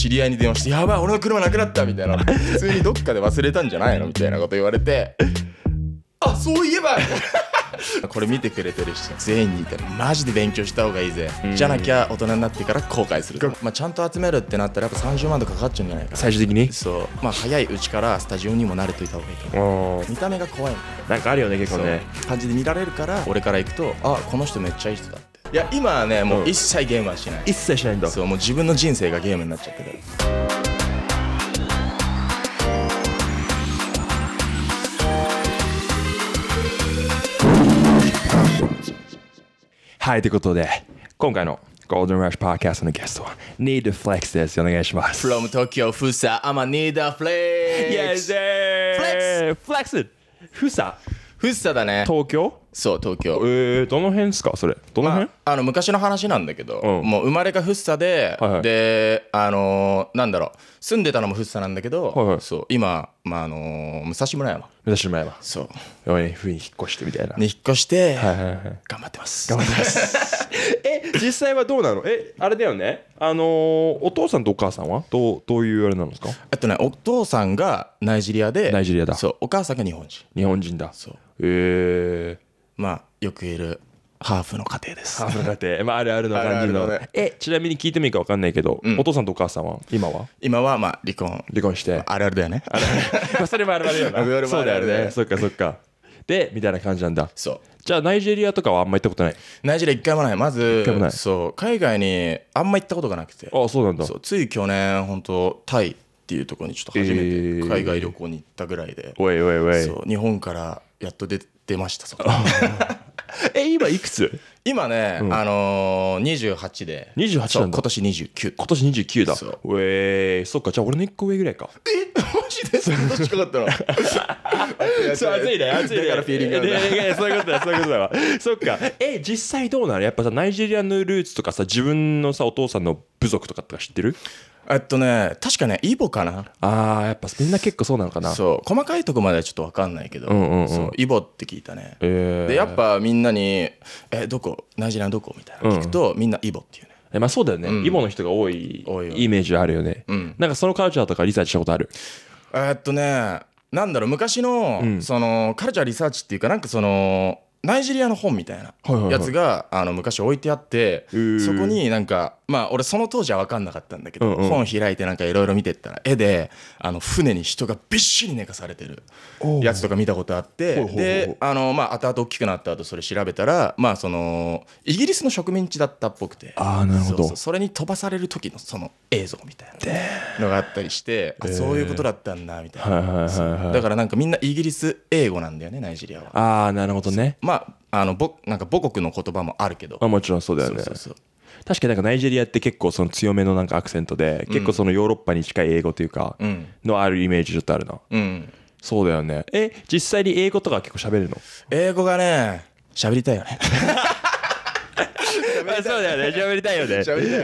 知り合いに電話して「やばい俺の車なくなった」みたいな 普通にどっかで忘れたんじゃないのみたいなこと言われて「あそういえば! 」これ見てくれてる人全員にいたらマジで勉強した方がいいぜじゃなきゃ大人になってから後悔する、まあ、ちゃんと集めるってなったらやっぱ30万とかかかっちゃうんじゃないか最終的にそうまあ早いうちからスタジオにも慣れといた方がいいと思う見た目が怖いなんかあるよね結構ね感じで見られるから俺から行くとあこの人めっちゃいい人だいや今はねもう一切ゲームはしない、一切しないんだそうもう自分の人生がゲームになっちゃってるはいということで今回のゴールドンラッシュパー o d スのゲストは Need Flex ですお願いします From Tokyo ふさあま Need Flex イエーイ Flex! Flex! ふさふさだね東京そう東京えー、どの辺ですかそれどの辺、まあ、あの昔の話なんだけど、うん、もう生まれがフッサで、はいはい、であのー、なんだろう住んでたのもフッサなんだけど、はいはい、そう今、まああのー、武蔵村山武蔵村山そう4年冬に引っ越してみたいな、ね、引っ越して、はいはいはい、頑張ってます頑張ってます え実際はどうなのえあれだよねあのー、お父さんとお母さんはどうどういうあれなんですかえっとねお父さんがナイジェリアでナイジェリアだそうお母さんが日本人日本人だそうええーまあよく言えるハーフの家庭ですハーフの家庭、まあ、あるあるの感じのえちなみに聞いてもいいか分かんないけど、うん、お父さんとお母さんは今は今はまあ離婚離婚してあるあるだよねあるある それもあるあるよなそうだよねそっかそっかでみたいな感じなんだそうじゃあナイジェリアとかはあんま行ったことないナイジェリア一回もないまずそう海外にあんま行ったことがなくてあそうなんだつい去年本当タイっていうところにちょっと初めて海外旅行に行ったぐらいで、おいおいおいそう日本からやっと出出ましたそこ え今いくつ今ね、うん、あのー、28で28なんだ今年29今年29だそうえー、そっかじゃあ俺の1個上ぐらいかえマジでそんな近かったの そういね熱 いねだからフィーリングだそういうことだそういうことだわそっかえ実際どうなのやっぱさナイジェリアのルーツとかさ自分のさお父さんの部族とかとか知ってるえっとね確かねイボかなああやっぱみんな結構そうなのかなそう細かいとこまではちょっと分かんないけど、うんうんうん、そうイボって聞いたね、えー、でやっぱみんなに「えどこナイジェリアどこ?」みたいな聞くと、うん、みんなイボっていうねえまあそうだよね、うん、イボの人が多いイメージあるよね、うん、なんかそのカルチャーとかリサーチしたことあるえー、っとねなんだろう昔の、そのカルチャーリサーチっていうかなんかそのナイジェリアの本みたいなやつが、あの昔置いてあってそこになんかまあ俺その当時は分かんなかったんだけど、本開いてなんかいろいろ見てったら絵であの船に人がびっしり寝かされてるやつとか見たことあってであのまあ後々大きくなった後それ調べたらまあそのイギリスの植民地だったっぽくてあなるほどそれに飛ばされる時のその映像みたいなのがあったりしてそういうことだったんだみたいなだからなんかみんなイギリス英語なんだよねナイジェリアは。あなるほどね、ままああのぼなんか母国の言葉もあるけどあもちろんそうだよねそうそうそう確かになんかナイジェリアって結構その強めのなんかアクセントで、結構そのヨーロッパに近い英語というか、のあるイメージちょっとあるな、うん、そうだよねえ実際に英語とか結構喋るの英語がね喋りたいよねま あ、そうだよね喋りたいよね喋りた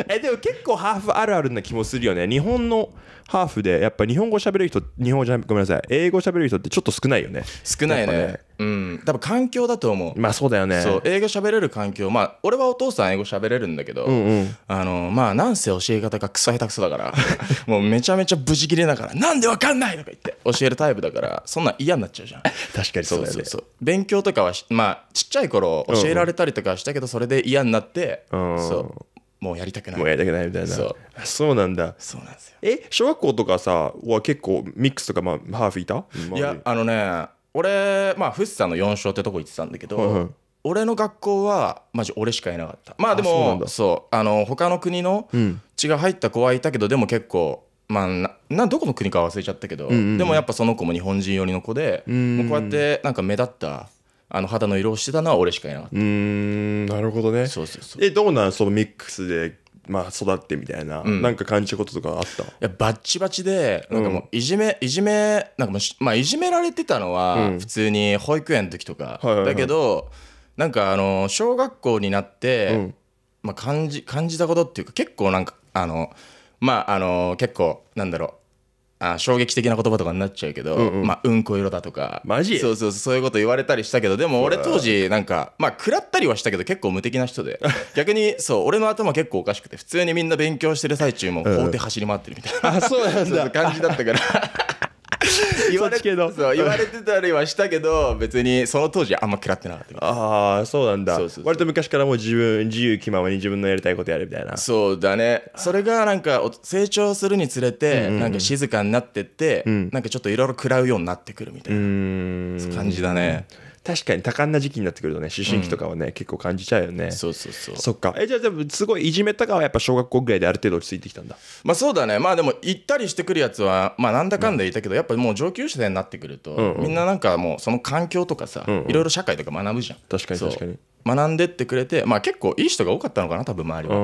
い、うん、えでも結構ハーフあるあるな気もするよね日本のハーフでやっぱ日本語喋る人日本語じゃごめんなさい英語喋る人ってちょっと少ないよね少ないよね、ね、うん多分環境だと思うまあそうだよねそう英語喋れる環境まあ俺はお父さん英語喋れるんだけど、うんうん、あのまあなんせ教え方がクソ下手くそだから もうめちゃめちゃ無事切れながらなんでわかんないとか言って教えるタイプだからそんな嫌になっちゃうじゃん確かにそうだよねそうそう勉強とかはまあちっちゃい頃教えられたりとかしたけど、それで嫌になって、うん、そうもうやりたくないもうやりたくないみたいなそうそうなんだそうなんですよえ小学校とかさは結構ミックスとか、まあ、ハーフいたいやあのね俺まあフッサの4小ってとこ行ってたんだけど、はいはい俺の学校はマジ俺しかいなかったまあでもそうあの他の国の血が入った子はいたけど、うん、でも結構まあななどこの国か忘れちゃったけど、うんうんうん、でもやっぱその子も日本人寄りの子で、うんうん、もうこうやってなんか目立ったあの肌の色をしてたのは俺しかいなかったうんなるほどねそうそうそうえどうなんそのミックスでまあ育ってみたいな、うん、なんか感じたこととかあったいやバッチバチでなんかもういじめ、いじめなんかもうまあいじめられてたのは普通に保育園の時とか、うん、だけど、なんかあの小学校になって、うん、まあ感じ感じたことっていうか結構なんかあのまああの結構なんだろうあ衝撃的な言葉とかになっちゃうけど、うんうん、まあ、うんこ色だとかマジそうそうそういうこと言われたりしたけどでも俺当時なんかまあ食らったりはしたけど結構無敵な人で 逆にそう俺の頭結構おかしくて普通にみんな勉強してる最中も大手走り回ってるみたいな、うん、そうなんだ 感じだったから 言われてそう言われてたりはしたけど別にその当時あんま嫌ってなかったああそうなんだ割と昔からもう自分自由気ままに自分のやりたいことやるみたいなそうだねそれがなんか成長するにつれて、なんか静かになってって、うなんかちょっといろいろ食らうようになってくるみたいな感じだね、うん確かに多感な時期になってくるとね、思春期とかはね、うん、結構感じちゃうよね。そうそうそう。そっか。え、じゃあ、すごいいじめたかはやっぱ小学校ぐらいである程度落ち着いてきたんだ。まあそうだね。まあでも、行ったりしてくるやつは、まあなんだかんだ言ったけど、うん、やっぱもう上級者になってくると、うんうん、みんななんかもうその環境とかさ、うんうん、いろいろ社会とか学ぶじゃん。確かに確かに。学んでってくれて、まあ結構いい人が多かったのかな、多分周りは。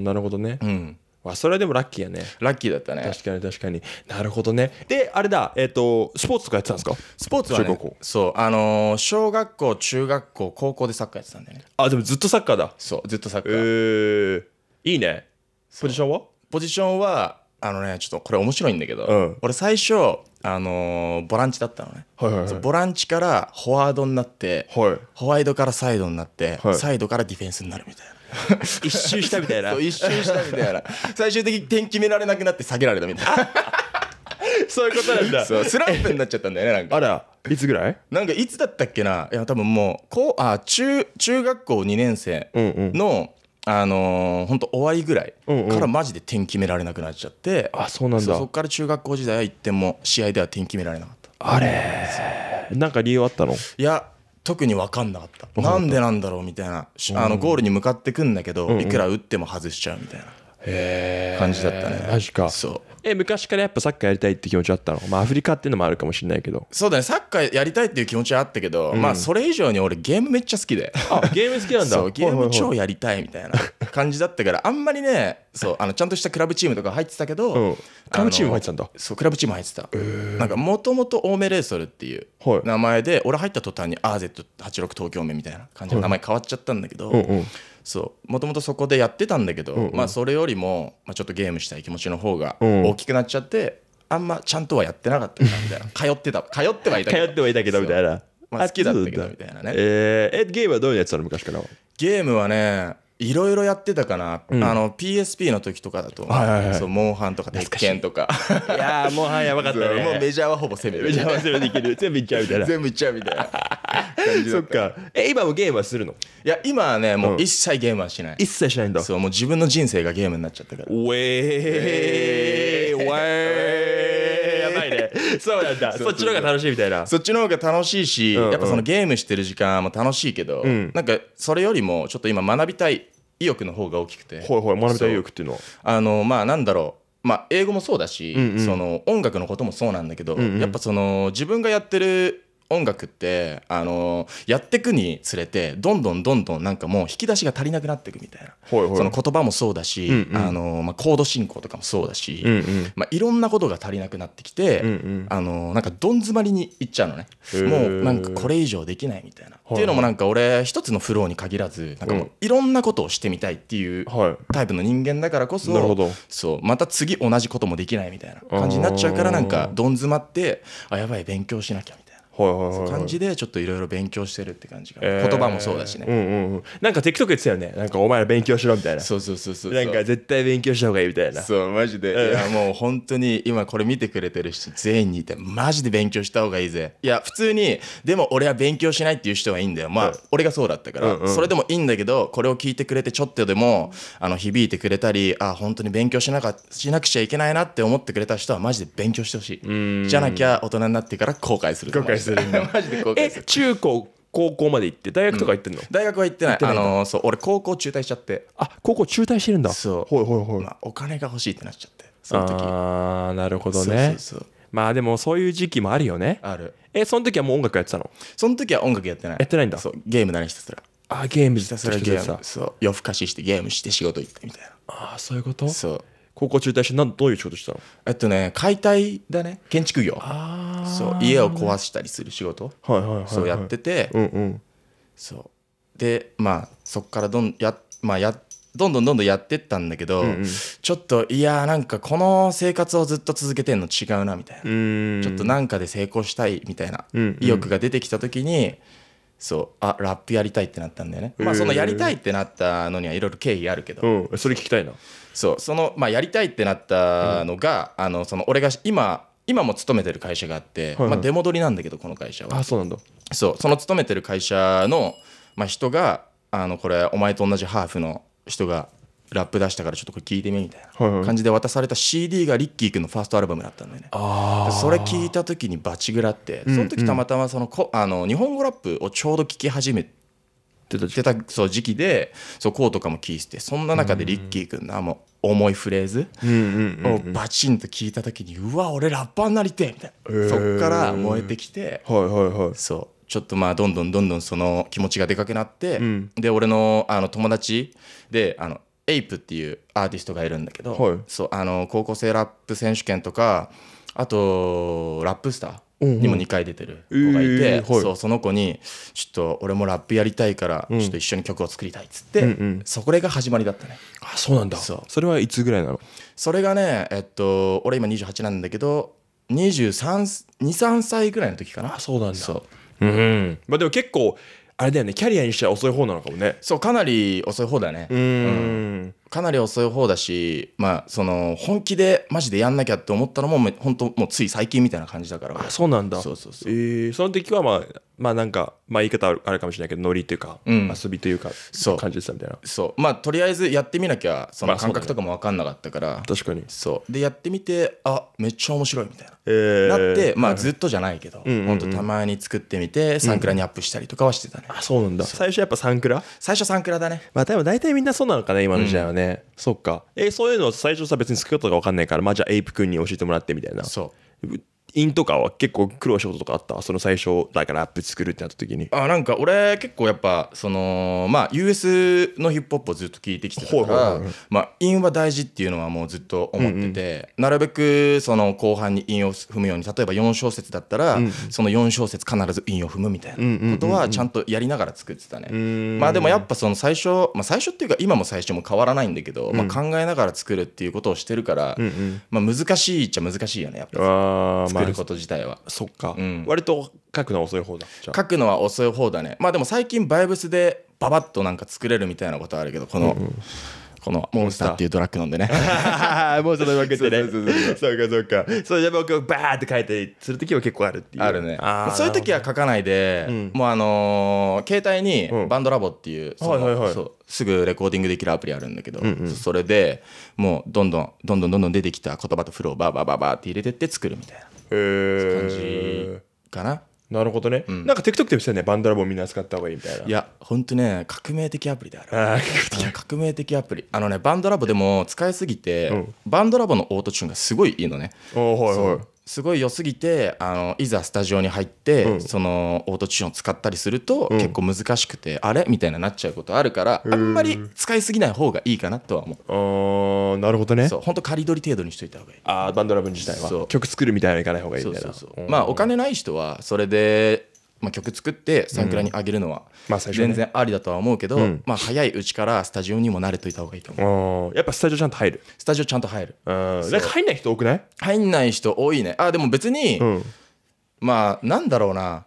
なるほどね。うん。わそれはでもラッキーやねラッキーだったね確かに確かになるほどねであれだえっ、ー、とスポーツとかやってたんですかスポーツは、ね、中学校そうあのー、小学校中学校高校でサッカーやってたんだよねあでもずっとサッカーだそうずっとサッカーえー、いいねポジションはポジションはあのねちょっとこれ面白いんだけど、うん、俺最初あのー、ボランチだったのね、はいはいはい、ボランチからフォワードになって、はい、ホワイトからサイドになって、はい、サイドからディフェンスになるみたいな 一周したみたいな一周したみたいな最終的に点決められなくなって下げられたみたいな そういうことなんだそうスランプになっちゃったんだよねなんかあらいつぐらいなんかいつだったっけないや多分もうこうあ中中学校2年生の、うんうんあのー、当終わりぐらいからマジで点決められなくなっちゃって、うんうん、あそうなんだそこから中学校時代は1点も試合では点決められなかったあれなんか理由あったのいや特に分かんなかったなんでなんだろうみたいな、あのゴールに向かってくんだけど、いくら打っても外しちゃうみたいな感じだったねかそうえ、昔からやっぱサッカーやりたいって気持ちあったのまあアフリカっていうのもあるかもしれないけど。そうだね、サッカーやりたいっていう気持ちはあったけど、うんまあそれ以上に俺ゲームめっちゃ好きで。あ、ゲーム好きなんだ。そう、ゲーム超やりたいみたいな感じだったから、あんまりね、そう、あの、ちゃんとしたクラブチームとか入ってたけど、うんクラブチーム入ってたんだそう、クラブチーム入ってた。なんかもともとーメレーソルっていう名前で、俺入った途端にッ z 8 6東京名みたいな感じの名前変わっちゃったんだけど、うんうんそうもともとそこでやってたんだけど、うんうん、まあ、それよりも、まあ、ちょっとゲームしたい気持ちの方が大きくなっちゃって、うん、あんまちゃんとはやってなかったみたいな 通ってた通ってはいたけど通ってはいたけどみたいな、まあ、好きだったけどみたいなねえー、えゲームはどういうやつなの昔からゲームはねいろいろやってたかな、うん、あの PSP の時とかだと、はいはいはい、そうモンハンとか鉄拳とかいやモンハンやばかったねもうメジャーはほぼ攻めるメジャーは攻めでいける全部いっちゃうみたいな全部いっちゃうみたいな そっかえ今もゲームはするのいや今はねもう一切ゲームはしない、うん、一切しないんだそうもう自分の人生がゲームになっちゃったからウェーウェー そうなんだそっちの方が楽しいみたいなそっちの方が楽しいし、やっぱそのゲームしてる時間も楽しいけど、うん、なんかそれよりもちょっと今学びたい意欲の方が大きくてはいはい学びたい意欲っていうのはあのまあなんだろうまあ、英語もそうだし、うんうん、その音楽のこともそうなんだけど、うんうん、やっぱその自分がやってる音楽ってあのやってくにつれてどんどんどんどんなんかもう引き出しが足りなくなっていくみたいな、ほいほいその言葉もそうだし、あのまあ、コード進行とかもそうだし、うんうんまあ、いろんなことが足りなくなってきて、うんうんあのなんかどん詰まりにいっちゃうのねもうなんかこれ以上できないみたいな、っていうのもなんか俺一つのフローに限らずなんかもういろんなことをしてみたいっていうタイプの人間だからこそなるほどそうまた次同じこともできないみたいな感じになっちゃうからなんかどん詰まってあやばい勉強しなきゃみたいな。はいはいはいそういう感じでちょっといろいろ勉強してるって感じが、えー言葉もそうだしね、うんうんうん、なんか TikTok 言ってたよねなんかお前ら勉強しろみたいなそうそうそうそうなんか絶対勉強した方がいいみたいなそうマジでいやもう本当に今これ見てくれてる人全員にいてマジで勉強した方がいいぜいや普通にでも俺は勉強しないっていう人はいいんだよまあ俺がそうだったから、うんうんそれでもいいんだけどこれを聞いてくれてちょっとでもあの響いてくれたりあ本当に勉強しなかしなくちゃいけないなって思ってくれた人はマジで勉強してほしいじゃなきゃ大人になってから後悔すると思うするんだ マジで後悔するえ中高高校まで行って大学とか行ってんの、大学は行ってないてあないんのーそう俺高校中退しちゃってあ高校中退してるんだそうほいほいほいまあ、お金が欲しいってなっちゃってその時ああなるほどねそうそうそうまあでもそういう時期もあるよねあるえその時はもう音楽やってたのその時は音楽やってないやってないんだそうゲーム何してたらあゲームひたすらゲームそう夜更かししてゲームして仕事行ってみたいなああそういうことそう高校中退してなどういう仕事したのえっとね解体だね建築業あそう家を壊したりする仕事、はいはいはい、はい、そうやってて、うんうん、そうでまあそっからどんや,、まあや、どんどんどんどんやってったんだけど、うんうん、ちょっといやーなんかこの生活をずっと続けてんの違うなみたいなちょっとなんかで成功したいみたいな、意欲が出てきた時に、そうあラップやりたいってなったんだよね、まあそのやりたいってなったのにはいろいろ経緯あるけど、うん、それ聞きたいなそうその、まあ、やりたいってなったのが、あのその俺が今今も勤めてる会社があって、はいはい、まあ、出戻りなんだけどこの会社はあそうなんだそうその勤めてる会社の、まあ、人があのこれお前と同じハーフの人がラップ出したからちょっとこれ聞いてみみたいな感じで渡された CD がリッキー君のファーストアルバムだったんだよねそれ聞いた時にバチグラってその時たまたまそのこあの日本語ラップをちょうど聴き始め出たそう時期でそうこうとかも聞いてそんな中でリッキー君のあの重いフレーズをバチンと聞いた時にうわ俺ラッパーになりてえみたいな、そっから燃えてきて、はいはいはい、そうちょっとまあどんどんどんどんその気持ちがでかくなって、で俺のあの友達であのエイプっていうアーティストがいるんだけど、そうあの高校生ラップ選手権とかあとラップスターにも2回出てる子がいて、そうその子に「ちょっと俺もラップやりたいからちょっと一緒に曲を作りたい」っつって、うんうんそこが始まりだったねあそうなんだそうそれはいつぐらいなのそれがねえっと俺今28なんだけど2323歳ぐらいの時かなあそうなんだそううんまあでも結構あれだよねキャリアにしては遅い方なのかもねそうかなり遅い方だねうんかなり遅い方だし、まあ、その本気でマジでやんなきゃって思ったのも本当もうつい最近みたいな感じだからあそうなんだそうそうそう、えー、その時はまあまあなんか、まあ、言い方あるかもしれないけどノリというか、うん、遊びというかそう感じてたみたいなそうまあとりあえずやってみなきゃその感覚とかも分かんなかったから、まあね、確かにそうでやってみてあめっちゃ面白いみたいな、えー、なってまあずっとじゃないけど、うん本当たまに作ってみてサンクラにアップしたりとかはしてたね、うん、あそうなんだ最初やっぱサンクラ最初サンクラだねまあでも大体みんなそうなのかな今の時代はね、うんねそっかえそういうの最初さ別に作り方が分かんないからまあじゃあエイプ君に教えてもらってみたいなそうンとかは結構苦労したこととかあったその最初だからラップ作るってなった時にあなんか俺結構やっぱそのまあ US のヒップホップをずっと聞いてきてたから、まあ、韻は大事っていうのはもうずっと思ってて、なるべくその後半に韻を踏むように例えば4小節だったら、その4小節必ず韻を踏むみたいなことはちゃんとやりながら作ってたね、まあでもやっぱその最初、まあ、最初っていうか今も最初も変わらないんだけど、まあ、考えながら作るっていうことをしてるから、まあ、難しいっちゃ難しいよねやっぱ作ること自体はそっか、うん、割と書くのは遅い方だ書くのは遅い方だねまあでも最近バイブスでババッとなんか作れるみたいなことあるけどこの、うんうんこのモンスターっていうドラッグ飲んでねモンスター飲み くってねそうかそうかそじゃ僕バーって書いてする時は結構あるっていうあるねそういう時は書かないで、もうあの携帯にバンドラボっていう、はいはいはいそうすぐレコーディングできるアプリあるんだけど、それでもうどんどんどんどんどんどん出てきた言葉とフローをバーバーバーバーって入れてって作るみたいなへえかななるほどね、うん、なんか TikTok でしてねバンドラボみんな使った方がいいみたいないやほんとね革命的アプリである革命的アプリあのねバンドラボでも使いすぎて、うん、バンドラボのオートチューンがすごいいいのねおはいはいすごい良すぎてあのいざスタジオに入って、うん、そのオートチューンを使ったりすると、結構難しくて、あれみたいななっちゃうことあるからあんまり使いすぎない方がいいかなとは思うあなるほどねそう本当仮取り程度にしといた方がいいあバンドラブ自体は曲作るみたいないかない方がいいみたいなまあお金ない人はそれでまあ、曲作ってサンクラにあげるのは全然ありだとは思うけど、まあ、早いうちからスタジオにも慣れといた方がいいと思うやっぱスタジオちゃんと入るスタジオちゃんと入るなんか入んない人多くない入んない人多いねあでも別に、まあなんだろうな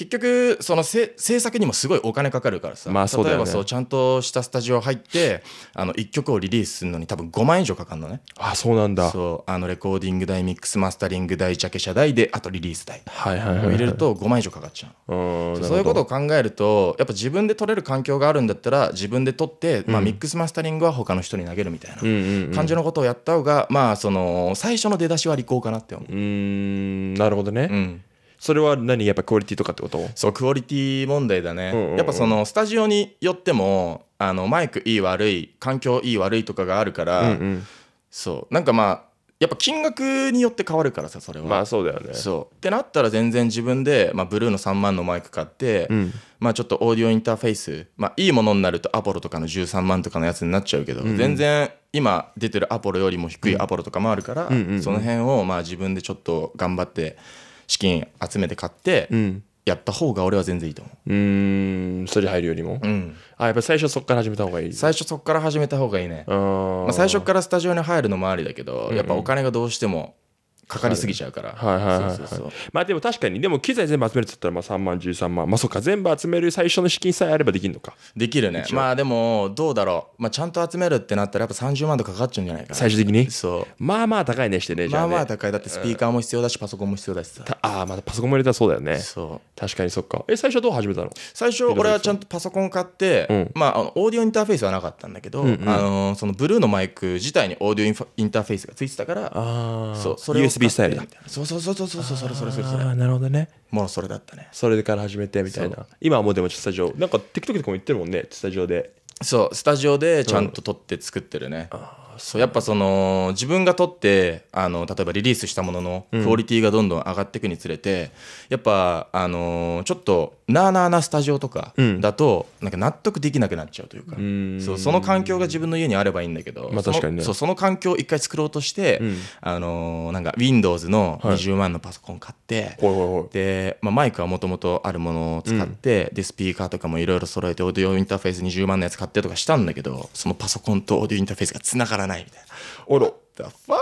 結局その制作にもすごいお金かかるからさ、まあそうだよね、例えばそうちゃんとしたスタジオ入ってあの1曲をリリースするのに多分5万以上かかるのねあそうなんだそうあのレコーディング代ミックスマスタリング代ジャケ写代であとリリース代い、入れると5万以上かかっちゃう、そういうことを考えるとやっぱ自分で撮れる環境があるんだったら自分で撮って、まあ、ミックスマスタリングは他の人に投げるみたいな感じのことをやった方が、まあその最初の出だしは利口かなって思ううんなるほどね、うんそれは何やっぱクオリティとかってことそうクオリティ問題だね、うんうんうん、やっぱそのスタジオによってもあのマイクいい悪い環境いい悪いとかがあるから、うんうん、そうなんかまあやっぱ金額によって変わるからさそれはまあそうだよねそうってなったら全然自分で、まあ、ブルーの3万のマイク買って、うん、まあちょっとオーディオインターフェイス、まあ、いいものになるとアポロとかの13万とかのやつになっちゃうけど、うん、全然今出てるアポロよりも低いアポロとかもあるから、うん、その辺をまあ自分でちょっと頑張って、資金集めて買って、やった方が俺は全然いいと思ううんそれ入るよりも、うん、あやっぱ最初そこから始めた方がいい最初そこから始めた方がいいねまあ、最初からスタジオに入るのもありだけど、やっぱお金がどうしてもかかりすぎちゃうから。まあでも確かに、でも機材全部集めるって言ったらまあ3万、13万。まあそっか、全部集める最初の資金さえあればできるのか。できるね。まあでも、どうだろう。まあちゃんと集めるってなったらやっぱ30万とかかかっちゃうんじゃないかな。最終的にそう。まあまあ高いねしてね、じゃあ、ね、まあまあ高い。だってスピーカーも必要だし、パソコンも必要だしさ。ああ、またパソコンも入れたらそうだよね。そう。確かにそっか。え、最初どう始めたの最初、俺はちゃんとパソコン買って、うん、まあオーディオインターフェースはなかったんだけど、うんうん、あのー、そのブルーのマイク自体にオーディオインターフェースがついてたから、ああ。そう、それを。ビースタイルだそうそうそうそうそうそれそれそれそれあなるほどねもうそれだったねそれから始めてみたいな今はもうでもスタジオなんか TikTok とかも言ってるもんねスタジオでそうスタジオでちゃんと撮って作ってるね、うん、そうやっぱその自分が撮ってあの例えばリリースしたもののクオリティがどんどん上がっていくにつれて、うん、やっぱあのちょっとなあなあなスタジオとかだと、なんか納得できなくなっちゃうというか、うん、そうその環境が自分の家にあればいいんだけど、まあ、確かにねその環境を一回作ろうとして、うん、あのなんか Windows の20万のパソコン買って、はい、で、まあ、マイクはもともとあるものを使って、うん、でスピーカーとかもいろいろ揃えてオーディオインターフェース20万のやつ買ってとかしたんだけどそのパソコンとオーディオインターフェースが繋がらないみたいな。おろ the fuck?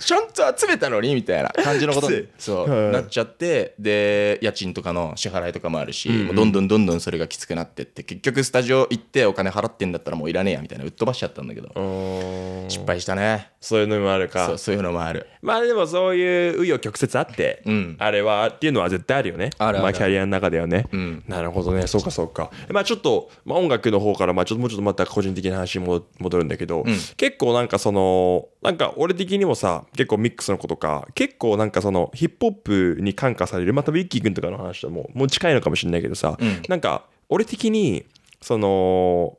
ちゃんと集めたのにみたいな感じのことにそうなっちゃってで家賃とかの支払いとかもあるし、もうどんどんどんどんそれがきつくなってって結局スタジオ行ってお金払ってんだったらもういらねえやみたいなうっ飛ばしちゃったんだけど失敗したねそういうのもあるかそうそういうのもあるまあでもそういう紆余曲折あって、うん、あれはっていうのは絶対あるよねあるまあ、キャリアの中ではね、うん、なるほどねそうかそうかまあちょっと、まあ、音楽の方からまあちょっともうちょっとまた個人的な話に戻るんだけど、うん、結構なんかそのなんか俺的にもさ結構ミックスの子とか結構なんかそのヒップホップに感化されるまたビッキー君とかの話とももう近いのかもしれないけどさ、うん、なんか俺的にその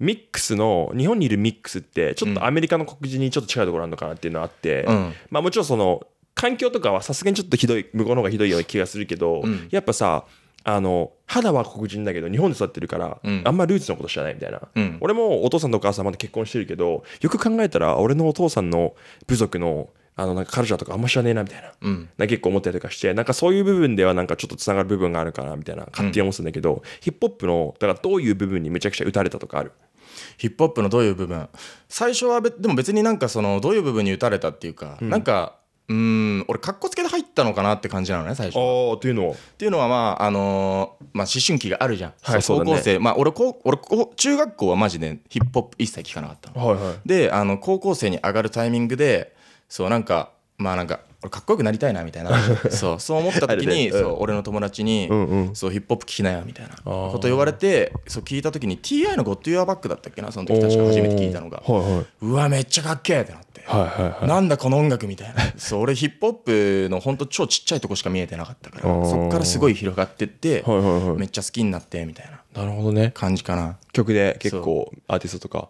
ミックスの日本にいるミックスってちょっとアメリカの黒人にちょっと近いところあるのかなっていうのはあって、うん、まあ、もちろんその環境とかはさすがにちょっとひどい向こうの方がひどいような気がするけど、うん、やっぱさあの肌は黒人だけど日本で育ってるから、うん、あんまルーツのこと知らないみたいな、うん、俺もお父さんとお母さんまだ結婚してるけどよく考えたら俺のお父さんの部族のあのなんかカルチャーとかあんま知らねえなみたいな,、うん、な結構思ったりとかしてなんかそういう部分ではなんかちょっとつながる部分があるかなみたいな勝手に思ってたんだけど、ヒップホップのだからどういう部分にめちゃくちゃ打たれたとかあるヒップホップのどういう部分最初はでも別になんかそのどういう部分に打たれたっていうか、うん、なんかうん俺かっこつけで入ったのかなって感じなのね最初っていうのはっていうのはまああのー、まあ、思春期があるじゃん、はい、高校生、ね、まあ俺こ俺こ中学校はマジでヒップホップ一切聞かなかったの、はいはい、であの高校生に上がるタイミングでそうなんかまあなんか俺かっこよくなりたいなみたいな そうそう思った時に、ね、そう俺の友達に、うんうん、そうヒップホップ聴きなよみたいなこと言われてそう聞いた時に TI の「ゴッド・ユア・バック」だったっけなその時確か初めて聞いたのが、はいはい、うわめっちゃかっけえってなって、はいはいはい、なんだこの音楽みたいな そう俺ヒップホップのほんと超ちっちゃいとこしか見えてなかったからそっからすごい広がってって、はいはいはい、めっちゃ好きになってみたいな。なるほどね感じかな曲で結構アーティストとか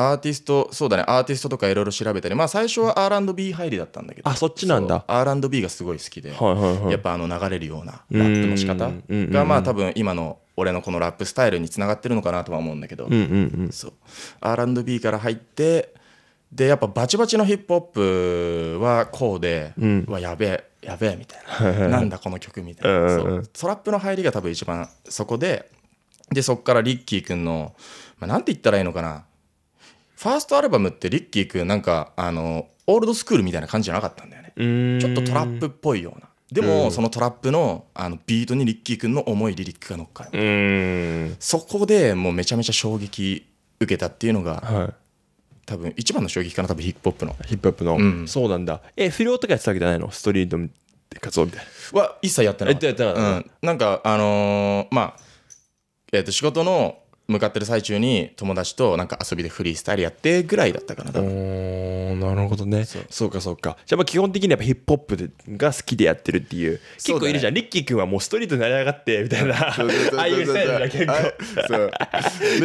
アーティストそうだねアーティストとかいろいろ調べたりまあ最初は R&B 入りだったんだけどあそっちなんだ R&B がすごい好きで、はいはいはい、やっぱあの流れるようなラップの仕方がまあ多分今の俺のこのラップスタイルにつながってるのかなとは思うんだけど、うんうんうん、そう R&B から入ってでやっぱバチバチのヒップホップはこうで、うん、やべえやべえみたいななんだこの曲みたいな、そうトラップの入りが多分一番そこででそこからリッキー君の、まあ、なんて言ったらいいのかなファーストアルバムってリッキーくんなんかあのオールドスクールみたいな感じじゃなかったんだよねちょっとトラップっぽいようなでも、そのトラップのあのビートにリッキーくんの重いリリックが乗っかるそこでもうめちゃめちゃ衝撃受けたっていうのが、はい、多分一番の衝撃かな多分ヒップホップのヒップホップの、うん、そうなんだえ不良とかやってたわけじゃないのストリート活動みたいなは一切やってないやってなうん、なんかあのー、まあえっ、ー、と仕事の向かってる最中に友達となんか遊びでフリースタイルやってぐらいだったかなお分なるほどねそうかそうかじゃあまあ基本的にやっぱヒップホップでが好きでやってるっていう結構いるじゃん、ね、リッキー君はもうストリートになり上がってみたいなああいうスタイルが結構そう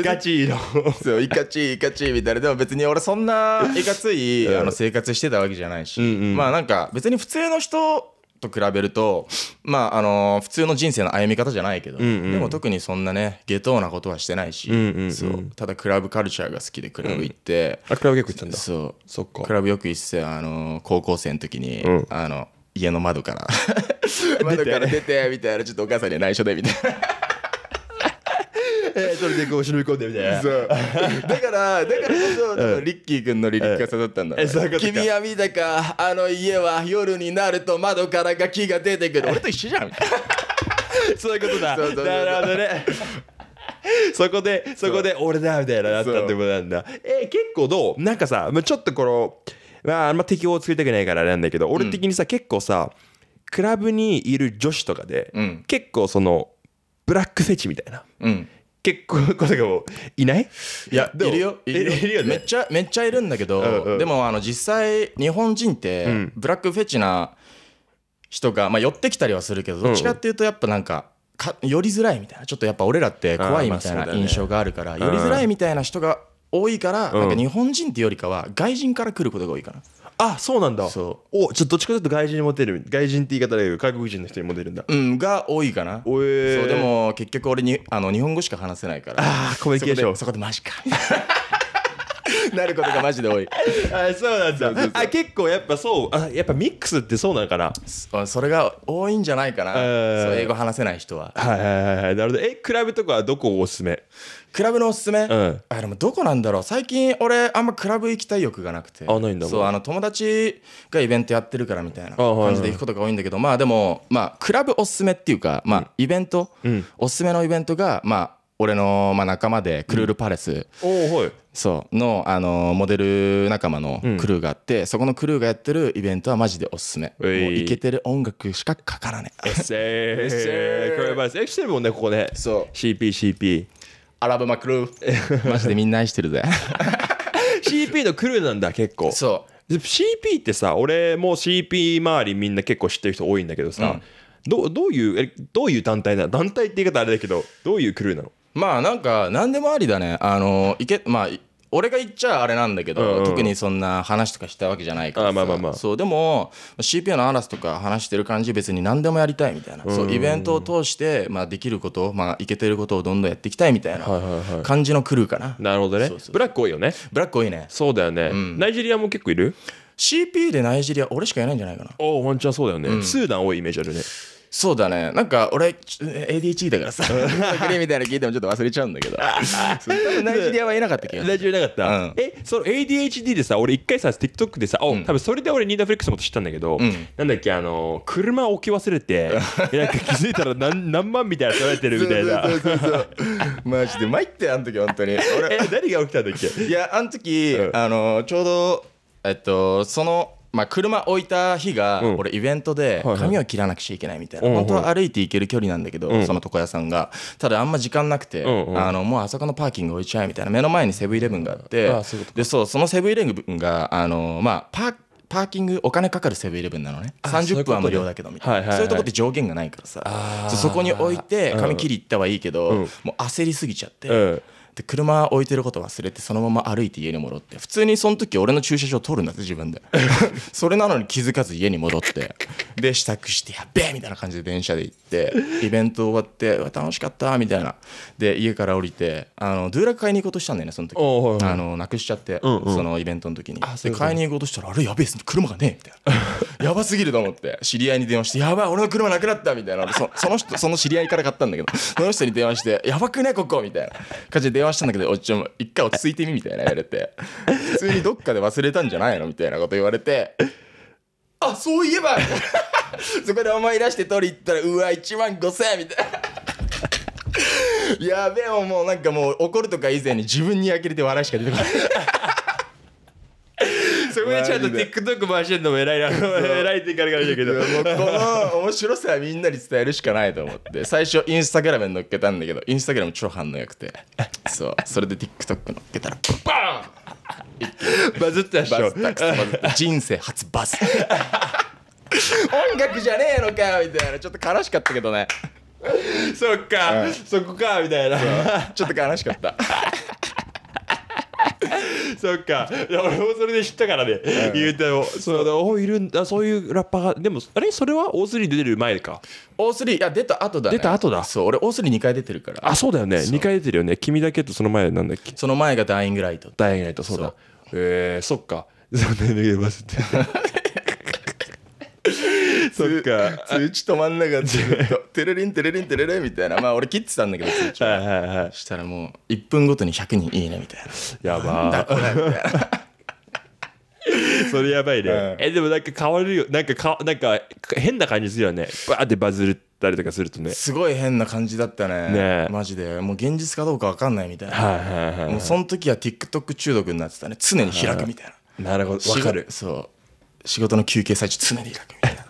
ガチのそういかちいかちみたいなでも別に俺そんないかつい、あの生活してたわけじゃないし、うんうん、まあなんか別に普通の人と比べるとまああの普通の人生の歩み方じゃないけど、うんうん、でも特にそんなね下等なことはしてないし、うんうんうん、そうただクラブカルチャーが好きでクラブ行って、うん、あクラブよく行ったんだそうそっかクラブよく行ってあの高校生の時に、うん、あの家の窓から 窓から出てみたいなちょっとお母さんには内緒でみたいなえー、それでこう忍び込んでみたいなそう だからだからこそ、うリッキー君のリリックが刺さったんだ、ね、えー、君は見たかあの家は夜になると窓からガキが出てくる俺と一緒じゃん そういうことだそうそうそうなるほどね そこでそこで俺だみたいななったってことなんだえー、結構どうなんかさちょっとこのまああんま適応を作りたくないからあれなんだけど俺的にさ、うん、結構さクラブにいる女子とかで、うん、結構そのブラックフェチみたいな、うん、結構ことがもいないいやいるよいるよ、ね、めっちゃめっちゃいるんだけど、うんうん、でもあの実際日本人ってブラックフェチな人が、まあ、寄ってきたりはするけどどっちかっていうとやっぱなんかか寄りづらいみたいなちょっとやっぱ俺らって怖いみたいな印象があるから、寄りづらいみたいな人が多いから、なんか日本人ってよりかは外人から来ることが多いかな。あそうなんだそうおちょっとどっちかというと外人にモテる外人って言い方でけど外国人の人にモテるんだうんが多いかな、えー、そうでも結局俺にあの日本語しか話せないからああコミュニケーションそこでマジか なることがマジで多い あそうなんだあ結構やっぱそうあやっぱミックスってそうなのかなそそれが多いんじゃないかなそう英語話せない人ははいはいはいはいなるほどえクラブとかはどこおすすめクラブのおすすめ、うん、あでもどこなんだろう最近俺あんまクラブ行きたい欲がなくてあないんだそうあの友達がイベントやってるからみたいな感じで行くことが多いんだけど、はいはい、まあでもまあクラブおすすめっていうかまあイベント、うん、おすすめのイベントがまあ俺のまあ仲間でクルールパレス、うん、そうのあのモデル仲間のクルーがあって、うん、そこのクルーがやってるイベントはマジでおすすめ、いもうイケてる音楽しかかからねえエッセーエッセークルールパレスえ来てるもんねここねそう CPCP アラブマクルー マジでみんな愛してるぜ CP のクルーなんだ結構そう CP ってさ俺も CP 周りみんな結構知ってる人多いんだけどさ、うん、どどういうえどういう団体なの団体って言い方あれだけどどういうクルーなのまあなんか何でもありだねあのいけまあ俺が言っちゃあれなんだけど、うんうん、特にそんな話とかしたわけじゃないからまあまあまあ、そうでも CPO のスとか話してる感じ別に何でもやりたいみたいな、うんそうイベントを通して、まあ、できることまあいけてることをどんどんやっていきたいみたいな感じのクルーかな、はいはいはい、なるほどねブラック多いよねブラック多いねそうだよね、うん、ナイジェリアも結構いる CP でナイジェリア俺しかいないんじゃないかなおおワンチャンそうだよね、うん、スーダン多いイメージあるねそうだねなんか俺 ADHD だからさクリ みたいなの聞いてもちょっと忘れちゃうんだけどナイジェリアはいなかったけどナイジェリアなかった、うん、えその ADHD でさ俺一回さ TikTok でさ、うん、多分それで俺ニーダーフレックスのこと知ったんだけど、うん、なんだっけあの車置き忘れて なんか気づいたら何何万みたいな取られてるみたいなマジで参ってあの時本当に俺 え何が起きたんだっけいやあの時、あのちょうどえっとそのまあ、車置いた日が、俺イベントで髪を切らなくちゃいけないみたいな、うん本当は歩いて行ける距離なんだけど、うんその床屋さんがただあんま時間なくて、うんうんあのもうあそこのパーキング置いちゃえみたいな目の前にセブンイレブンがあってあそううでそうそのセブンイレブンがあの、まあ、パーパーキングお金かかるセブンイレブンなのねあそ30分は無料だけどみたいな、そういうとこって上限がないからさあそこに置いて髪切り行ったはいいけど、うんもう焦りすぎちゃって、うんで車置いてること忘れてそのまま歩いて家に戻って普通にその時俺の駐車場通るんだって自分で それなのに気づかず家に戻ってで支度してやっべえみたいな感じで電車で行ってイベント終わって楽しかったみたいなで家から降りてあのドゥーラ買いに行こうとしたんだよねその時、はいはい、あのなくしちゃって、うんうん、そのイベントの時にで買いに行こうとしたらあれやべえ車がねえみたいな やばすぎると思って知り合いに電話してやばい俺の車なくなったみたいなその人その知り合いから買ったんだけどその人に電話してやばくねここみたいな感じで電話したんだけど、おっちも一回落ち着いてみみたいな言われて、普通にどっかで忘れたんじゃないのみたいなこと言われて、あそういえば そこで思い出して取り行ったら、うわ、1万5000円みたいな。やべえもうなんかもう怒るとか以前に自分に呆れて笑いしか出てこないそこでちゃんと TikTok 回してんのも偉いな偉いって言かれかもしれけどこの面白さはみんなに伝えるしかないと思って最初インスタグラムに載っけたんだけどインスタグラム超反応良くてそうそれで TikTok 載っけたらバーンバズったでしょバズった人生初バズ音楽じゃねえのかよみたいなちょっと悲しかったけどねそっか、うん、そこかみたいなちょっと悲しかった そっかいや俺もそれで知ったからね、言うてもそうだおいるんだそういうラッパーがでもあれそれは O3 出る前か O3 いや出た後だ、ね、出た後だそう俺 O32 回出てるからあそうだよね2回出てるよね君だけとその前なんだっけその前がダイイングライトダイイングライトそうだそえー、そっか残念ですってそっか通知止まんなかったテレリンテレリンテレレ」みたいなまあ俺切ってたんだけど通知はいはいはいしたらもう1分ごとに100人いいねみたいなやばこれみたいなそれやばいね、うんえでもなんか変わるよなんかかなんか変な感じするよねバーってバズったりとかするとねすごい変な感じだったねねマジでもう現実かどうか分かんないみたいな、はいはいはいもうその時は TikTok 中毒になってたね常に開くみたいななるほどわかるそう仕事の休憩最中常に開くみたいな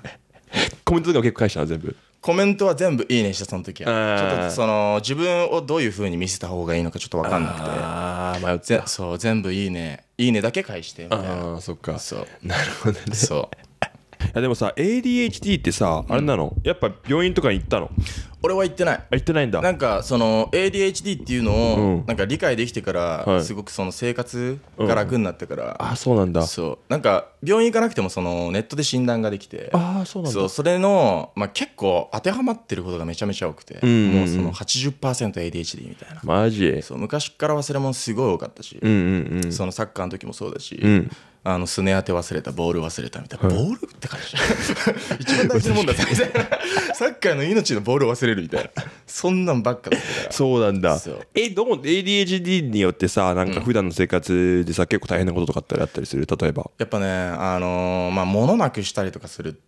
コメントとか結構返した全部コメントは全部いいねしたその時はちょっとその自分をどういうふうに見せた方がいいのかちょっと分かんなくてああ迷ってそう全部いいねいいねだけ返してみたいなああそっかそうなるほどねそうやでもさ ADHD ってさあれなの、やっぱ病院とかに行ったの俺は行ってないあ行ってないんだなんかその ADHD っていうのをなんか理解できてからすごくその生活が楽になってから、あそうなんだそうなんか病院行かなくてもそのネットで診断ができてあそうなんだそうそれの、まあ、結構当てはまってることがめちゃめちゃ多くて、もうその 80%ADHD みたいなマジそう昔から忘れ物すごい多かったし、そのサッカーの時もそうだし、あのすね当て忘れたボール忘れたみたいな、はい、ボールって感じ 一番大事なもんだったみたいなサッカーの命のボールを忘れるみたいなそんなんばっかだったそうなんだえどうも ADHD によってさなんか普段の生活でさ、うん、結構大変なこととかってあったりする例えばやっぱねあのー、まあ物なくしたりとかする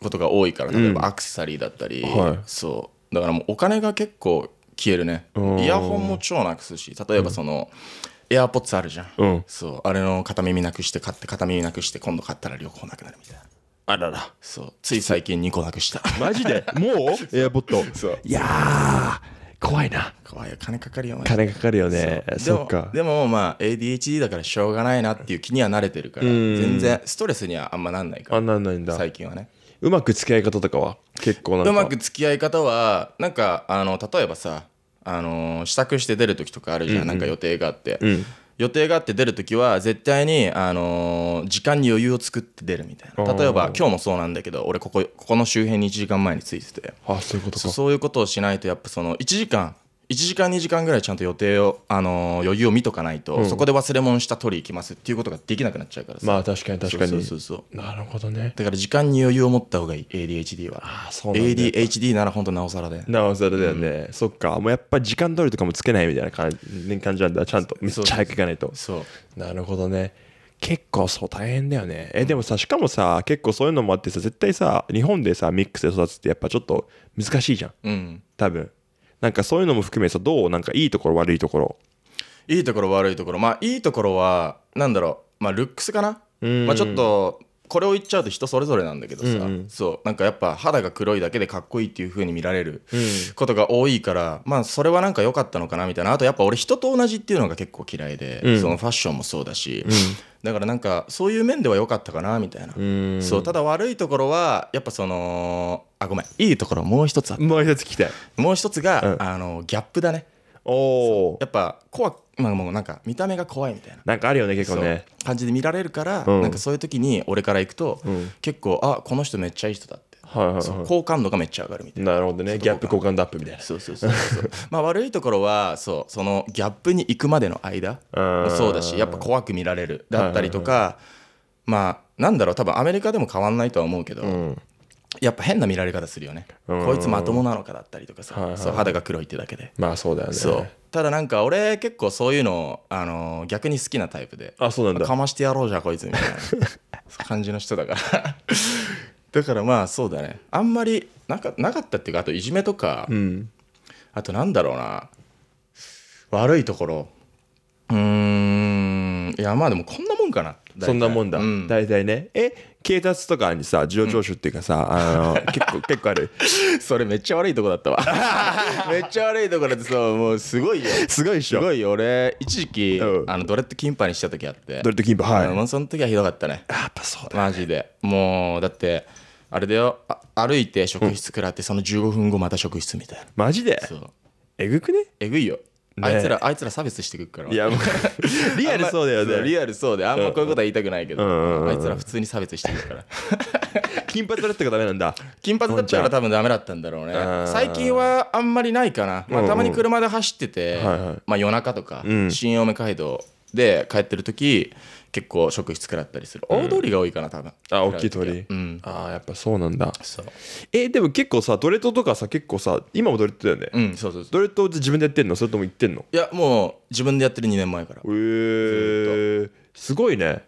ことが多いから例えばアクセサリーだったり、うんはい、そうだからもうお金が結構消えるねイヤホンも超なくすし例えばその、うんエアポッツあるじゃん、うん、そうあれの片耳なくして買って片耳なくして今度買ったら旅行なくなるみたいなあららそうつい最近2個なくしたマジでもう エアポッツいや怖いな怖いよ金かかるよ金かかるよねそっかでもまあ ADHD だからしょうがないなっていう気には慣れてるから全然ストレスにはあんまなんないからあなんないんだ最近はねうまく付き合い方とかは結構なんかうまく付き合い方はなんかあの例えばさあのー、支度して出る時とかあるじゃん、うんうん、なんか予定があって、うん、予定があって出る時は絶対に、あの時間に余裕を作って出るみたいな例えば今日もそうなんだけど俺ここここの周辺に1時間前に着いててあそういうことそういうことをしないとやっぱその1時間1時間2時間ぐらいちゃんと予定を、あのー、余裕を見とかないと、うん、そこで忘れ物した取り行きますっていうことができなくなっちゃうからまあ確かに確かにそうそうなるほどねだから時間に余裕を持った方がいい ADHD はああそうなんだ ADHD なら本当なおさらでなおさらだよね、うん、そっかもうやっぱ時間通りとかもつけないみたいな感じ感じなんだちゃんとめっちゃ早く行かないとそうなるほどね結構そう大変だよねえでもさしかもさ結構そういうのもあってさ絶対さ日本でさミックスで育つってやっぱちょっと難しいじゃん、うん、多分なんかそういうのも含めさどうなんかいいところ悪いところいいところ悪いところまあいいところはなんだろうまあルックスかな、まあ、ちょっとこれを言っちゃうと人それぞれなんだけどさ、うんうん、そうなんかやっぱ肌が黒いだけでかっこいいっていう風に見られることが多いから、まあそれはなんか良かったのかなみたいなあとやっぱ俺人と同じっていうのが結構嫌いで、うん、そのファッションもそうだし、うんだからなんかそういう面では良かったかなみたいなそうただ悪いところはやっぱそのあごめんいいところもう一つあったもう一つ聞きたいもう一つが、うん、あのギャップだねおやっぱ怖まあもうなんか見た目が怖いみたいななんかあるよね結構ね感じで見られるから、うん、なんかそういう時に俺から行くと、うん、結構あこの人めっちゃいい人だはいはいはい、好感度がめっちゃ上がるみたいななるほどねギャップ好感度アップみたいなそうそうそうまあ悪いところはそうそのギャップに行くまでの間もそうだしやっぱ怖く見られるだったりとか、はいはいはい、まあなんだろう多分アメリカでも変わんないとは思うけど、うん、やっぱ変な見られ方するよね、うん、こいつまともなのかだったりとかさ、はいはい、そう肌が黒いってだけでまあそうだよねそうただなんか俺結構そういうの、あのー、逆に好きなタイプであそうなんだかましてやろうじゃこいつみたいな感じの人だから だからまあそうだねあんまりなかなかったっていうかあといじめとか、うん、あとなんだろうな悪いところうんいやまあでもこんなもんかなそんなもんだ、うん、大体ねえ警察とかにさ事情聴取っていうかさ、うん、あの 結構結構あるそれめっちゃ悪いとこだったわ めっちゃ悪いとこだってさもうすごいよすごいっしょすごいよ俺一時期、うん、あのドレッドキンパにした時あってドレッドキンパはいもうその時はひどかったねやっぱそうだ、ね、マジでもうだってあれだよあ歩いて職質食らって、その15分後また職質みたいなマジでそうえぐくねえぐいよあいつらあいつら差別してくるからいやもう リアルそうだよね、リアルそうであんまこういうことは言いたくないけど、あいつら普通に差別してくるから金髪だったかダメなんだ金髪だったら多分ダメだったんだろうね最近はあんまりないかな、まあ、たまに車で走ってて、まあ、夜中とか、新青梅街道で帰ってる時、結構食質食らったりする大通りが多いかな多分、あ大きい通り、うん、ああやっぱそうなんだそうえでも結構さドレッドとかさ結構さ今もドレッドだよね、うんそうそうそうドレッド自分でやってんのそれとも行ってんのいやもう自分でやってる2年前からえー、すごいね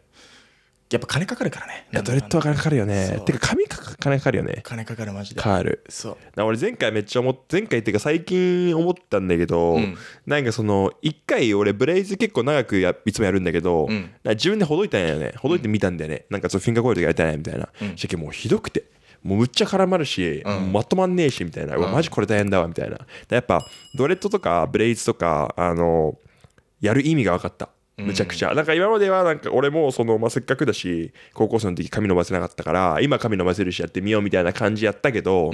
やっぱ金かかるからね。いやドレッドは金かかるよね。てか髪かか金かかるよね。金かかるマジで。変わる。そう。な俺前回めっちゃ思っ前回っていうか最近思ったんだけど、うんなんかその一回俺ブレイズ結構長くやいつもやるんだけど、うん自分でほどいたんだよね。ほどいてみたんだよね。なんかそのフィンガーコイルとかやりたいなみたいな。うんけもうひどくて。もうむっちゃ絡まるし、うんまとまんねえしみたいな、うんマジこれ大変だわみたいなやっぱドレッドとかブレイズとかあのやる意味が分かったむちゃくちゃ、うん、なんか今まではなんか俺もその、まあ、せっかくだし高校生の時髪伸ばせなかったから今髪伸ばせるしやってみようみたいな感じやったけど、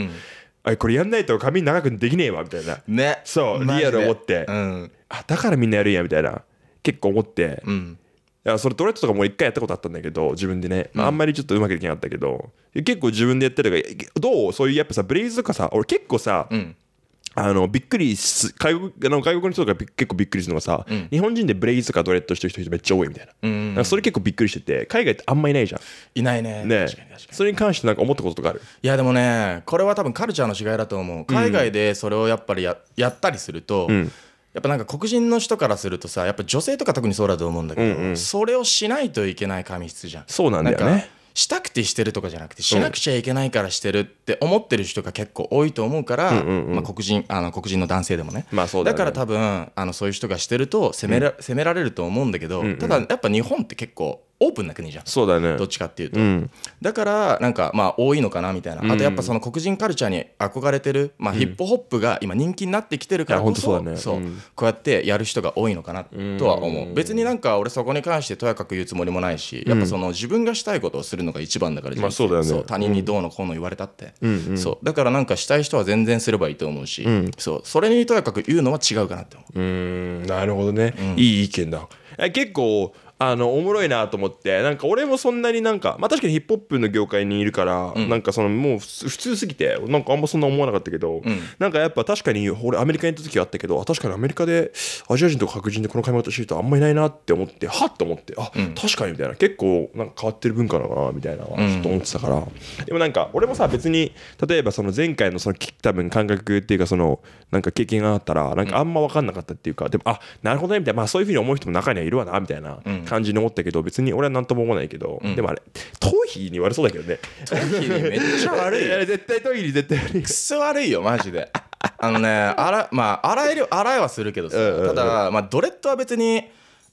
うん、これやんないと髪長くできねえわみたいなねそうリアル思って、うん、あだからみんなやるんやみたいな結構思って、うん、いやそれドレッドとかも一回やったことあったんだけど自分でね、まあ、あんまりちょっとうまくできなかったけど、結構自分でやったりとかどうそういうやっぱさブレイズとかさ俺結構さ、うんあのびっくりす外国あの外国の人とか結構びっくりするのがさ、うん日本人でブレイズとかドレッドしてる人めっちゃ多いみたいな、だかそれ結構びっくりしてて海外ってあんまいないじゃんいないねね確かに確かにそれに関してなんか思ったこととかあるいやでもねこれは多分カルチャーの違いだと思う海外でそれをやっぱりややったりすると、んやっぱなんか黒人の人からするとさやっぱ女性とか特にそうだと思うんだけど、うんうんそれをしないといけない髪質じゃんそうなんだよねしたくてしてるとかじゃなくてしなくちゃいけないからしてるって思ってる人が結構多いと思うから、黒人あの黒人の男性でもね,、まあ、そうだだから多分あのそういう人がしてると責めら,、責められると思うんだけど、ただやっぱ日本って結構オープンな国じゃんそうだねどっちかっていうと、うん、だからなんかまあ多いのかなみたいな、うん、あとやっぱその黒人カルチャーに憧れてる、まあ、ヒップホップが今人気になってきてるからこそ,、うこうやってやる人が多いのかなとは思う、別になんか俺そこに関してとやかく言うつもりもないし、やっぱその自分がしたいことをするのが一番だからまあ、そうだよ、ね、そう他人にどうのこうの言われたって、そうだからなんかしたい人は全然すればいいと思うし、そうそれにとやかく言うのは違うかなって思ううんなるほどね、いい意見だ結構あのおもろいなと思ってなんか俺もそんなになんかまあ確かにヒップホップの業界にいるから、うん、なんかそのもう普通すぎてなんかあんまそんな思わなかったけど、うん、なんかやっぱ確かに俺アメリカに行った時はあったけど確かにアメリカでアジア人とか白人でこの髪型してる人あんまいないなって思ってはっと思ってあ、うん、確かにみたいな結構なんか変わってる文化なのかなみたいなのはちょっと思ってたから、うん、でもなんか俺もさ別に例えばその前回のその多分感覚っていうかそのなんか経験があったらなんかあんま分かんなかったっていうかでもあなるほどねみたいな、まあ、そういうふうに思う人も中にはいるわなみたいな。感じに思ったけど、別に俺は何とも思わないけど、うん、でもあれ頭皮に悪そうだけどね頭皮にめっちゃ悪い 絶対頭皮に絶対悪いクソ悪いよマジであのね洗,、まあ、洗える洗いはするけどさ、うんうんうん、ただ、まあ、ドレッドは別に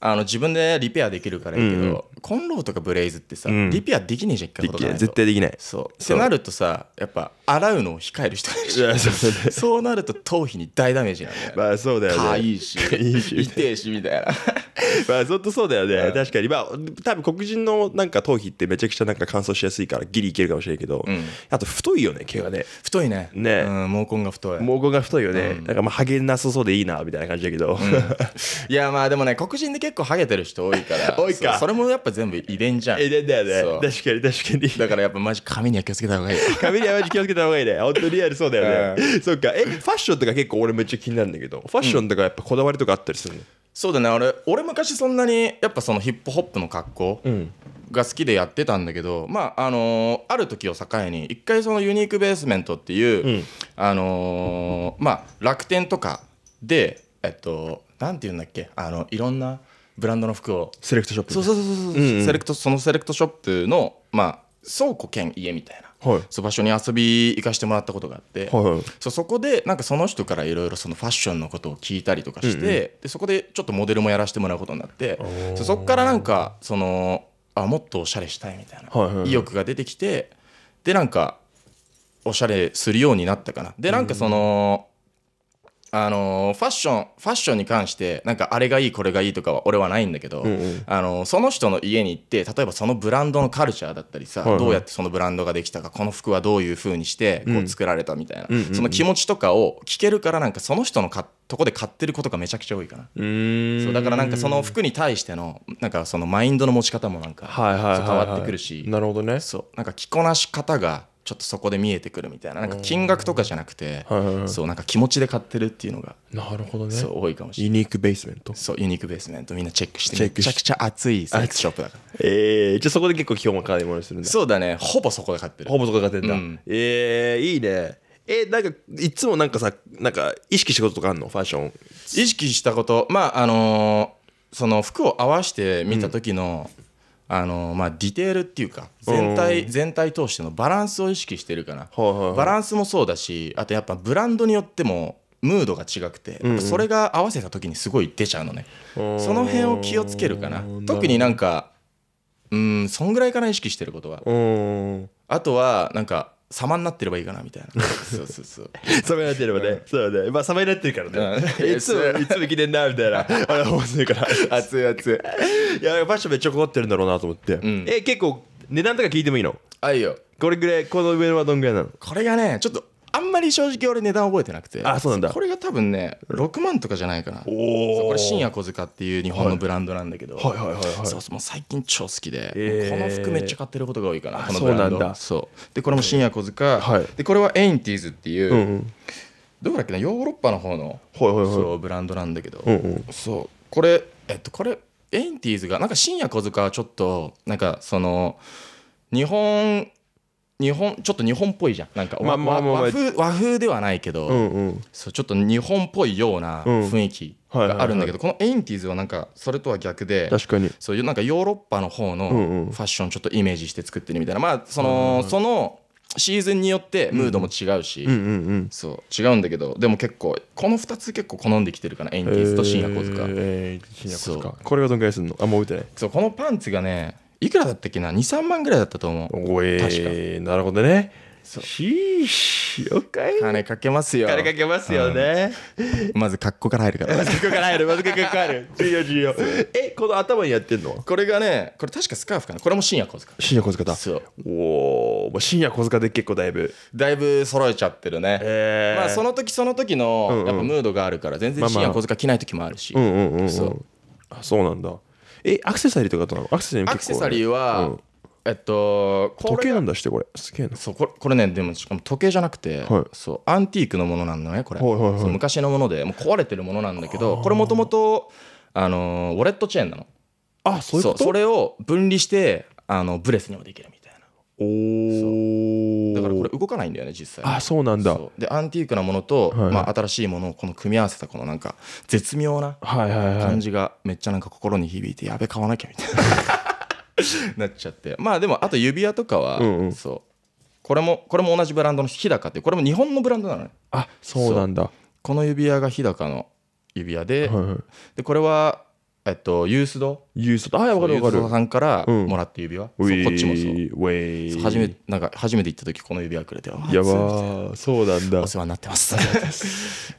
あの自分でリペアできるからいいけど、うんコンローとかブレイズってさ、うん、リペアできねえじゃん一回絶対できないそうってなるとさやっぱ洗うのを控える人いるしそうなると頭皮に大ダメージなんだよ、ね、まあそうだよねかいいしいいし痛えしみたいな まあずっとそうだよね、うん、確かにまあ多分黒人のなんか頭皮ってめちゃくちゃなんか乾燥しやすいからギリいけるかもしれないけど、うん、あと太いよね毛がね太いねね、毛根が太い毛根が太いよね、なんかまあハゲなさそうでいいなみたいな感じだけど、いやまあでもね黒人で結結構ハゲてる人多いから 多いかそれもやっぱ全部遺伝じゃん遺伝だよね確かに確かにだからやっぱマジ髪には気をつけた方がいい髪にはマジ気をつけた方がいいね 本当リアルそうだよね、うん、そっかえファッションとか結構俺めっちゃ気になるんだけどファッションとかやっぱこだわりとかあったりするの、うん、そうだね俺俺昔そんなにやっぱそのヒップホップの格好、うんが好きでやってたんだけど、まああのー、ある時を境に一回そのユニークベースメントっていう、うん、あのー、まあ、楽天とかで、えっと、なんて言うんだっけあのいろんなブランドの服をセレクトショップそうそうそうそう、うんうん、セレクトそのセレクトショップのまあ倉庫兼家みたいな、はい、そう場所に遊び行かしてもらったことがあって、はいはい、そうそこでなんかその人からいろいろそのファッションのことを聞いたりとかして、うんうん、でそこでちょっとモデルもやらせてもらうことになってそそこからなんかそのあもっとおしゃれしたいみたいな、はいはい、意欲が出てきてでなんかおしゃれするようになったかなでなんかその、あのー、ファッションファッションに関してなんかあれがいいこれがいいとかは俺はないんだけど、うんうん、あのー、その人の家に行って例えばそのブランドのカルチャーだったりさ、はいはい、どうやってそのブランドができたかこの服はどういうふうにしてこう作られたみたいな、うん、その気持ちとかを聞けるからなんかその人のかとこで買ってることがめちゃくちゃ多いかなそうだからなんかその服に対してのなんかそのマインドの持ち方もなんか変わってくるし、はいはいはいはい、なるほどねそうなんか着こなし方がちょっとそこで見えてくるみたいななんか金額とかじゃなくて、そうなんか気持ちで買ってるっていうのがなるほどねそう多いかもしれないユニークベースメントそうユニークベースメントみんなチェックしてめちゃくちゃ熱いセレクショップだからええー、じゃあそこで結構基本は買い物するんだそうだねほぼそこで買ってるほぼそこで買ってんだ、うん、ええー、いいねえなんかいつもなんかさなんか意識したこととかあるのファッション意識したことまああのー、その服を合わせて見た時の、うんあのまあ、ディテールっていうか全体全体通してのバランスを意識してるからバランスもそうだしあとやっぱブランドによってもムードが違くてそれが合わせた時にすごい出ちゃうのねその辺を気をつけるかな特になんかうんそんぐらいかな意識してることはあとはなんか様になってればいいかなみたいなそうそうそう 様になってればね、そうねまあ様になってるからね、いつもいつも記念んなみたいな あれ面白いから熱い熱いいやファッションめっちゃ困ってるんだろうなと思って、え結構値段とか聞いてもいいのあいいよこれぐらいこの上はどんぐらいなのこれがねちょっとあんまり正直俺値段覚えてなくてあそうなんだこれが多分ね6万とかじゃないかなおこれ深夜小塚っていう日本のブランドなんだけど、はい、はいはいはいはいそうそう最近超好きで、えー、この服めっちゃ買ってることが多いかなこのブランドそうなんだそうでこれも深夜小塚、はい、でこれはエインティーズっていう、うんうどこだっけなヨーロッパの方の、はいはいはい、そうブランドなんだけど、うんうん、そうこれえっとこれエインティーズがなんか深夜小塚はちょっとなんかその日本日本ちょっと日本っぽいじゃんなんか、和風和風ではないけど、うんうん、そうちょっと日本っぽいような雰囲気があるんだけど、このエインティーズはなんかそれとは逆で確かにそうなんかヨーロッパの方のファッションちょっとイメージして作ってるみたいなまあその、そのシーズンによってムードも違うし、うんうんうんうん、そう違うんだけどでも結構この2つ結構好んできてるかなエインティーズと深夜小塚、えー、深夜小塚これはどんぐらいするのあもう打てないそうこのパンツがねいくらだったっけな23万ぐらいだったと思うおえー、なるほどねひーかい金かけますよ金かけますよね、うん、まず格好から入るから まず格好から入るまず格好から入る 重要重要えこの頭にやってんのこれがねこれ確かスカーフかなこれも深夜小塚深夜小塚だそうおお深夜小塚で結構だいぶだいぶ揃えちゃってるねえー、まあその時その時のやっぱムードがあるから全然深夜小塚着ない時もあるし、あそうなんだえアクセサリーとかどうなのアクセサリーもアクセサリーは、うんえっと時計なんだしてこれすげえなそうこれこれねでもしかも時計じゃなくて、はいそうアンティークのものなんだねこれ、はいはいはいそう昔のものでもう壊れてるものなんだけどこれもともとあのウォレットチェーンなのあそういうことそうそれを分離してあのブレスにもできるみたいおだからこれ動かないんだよね実際あそうなんだでアンティークなものと、はい、まあ、新しいものをこの組み合わせたこのなんか絶妙な感じがめっちゃなんか心に響いてやべ買わなきゃみたいな なっちゃってまあでもあと指輪とかは、うんうん、そうこれもこれも同じブランドの日高ってこれも日本のブランドなのねあそうなんだこの指輪が日高の指輪ではいはい、でこれはえっと、ユースドユースドはい分かる分かるユースドさんからもらって指輪、うん、こっちもそう初めなんか初めて行った時この指輪くれてやばそうなんだお世話になってます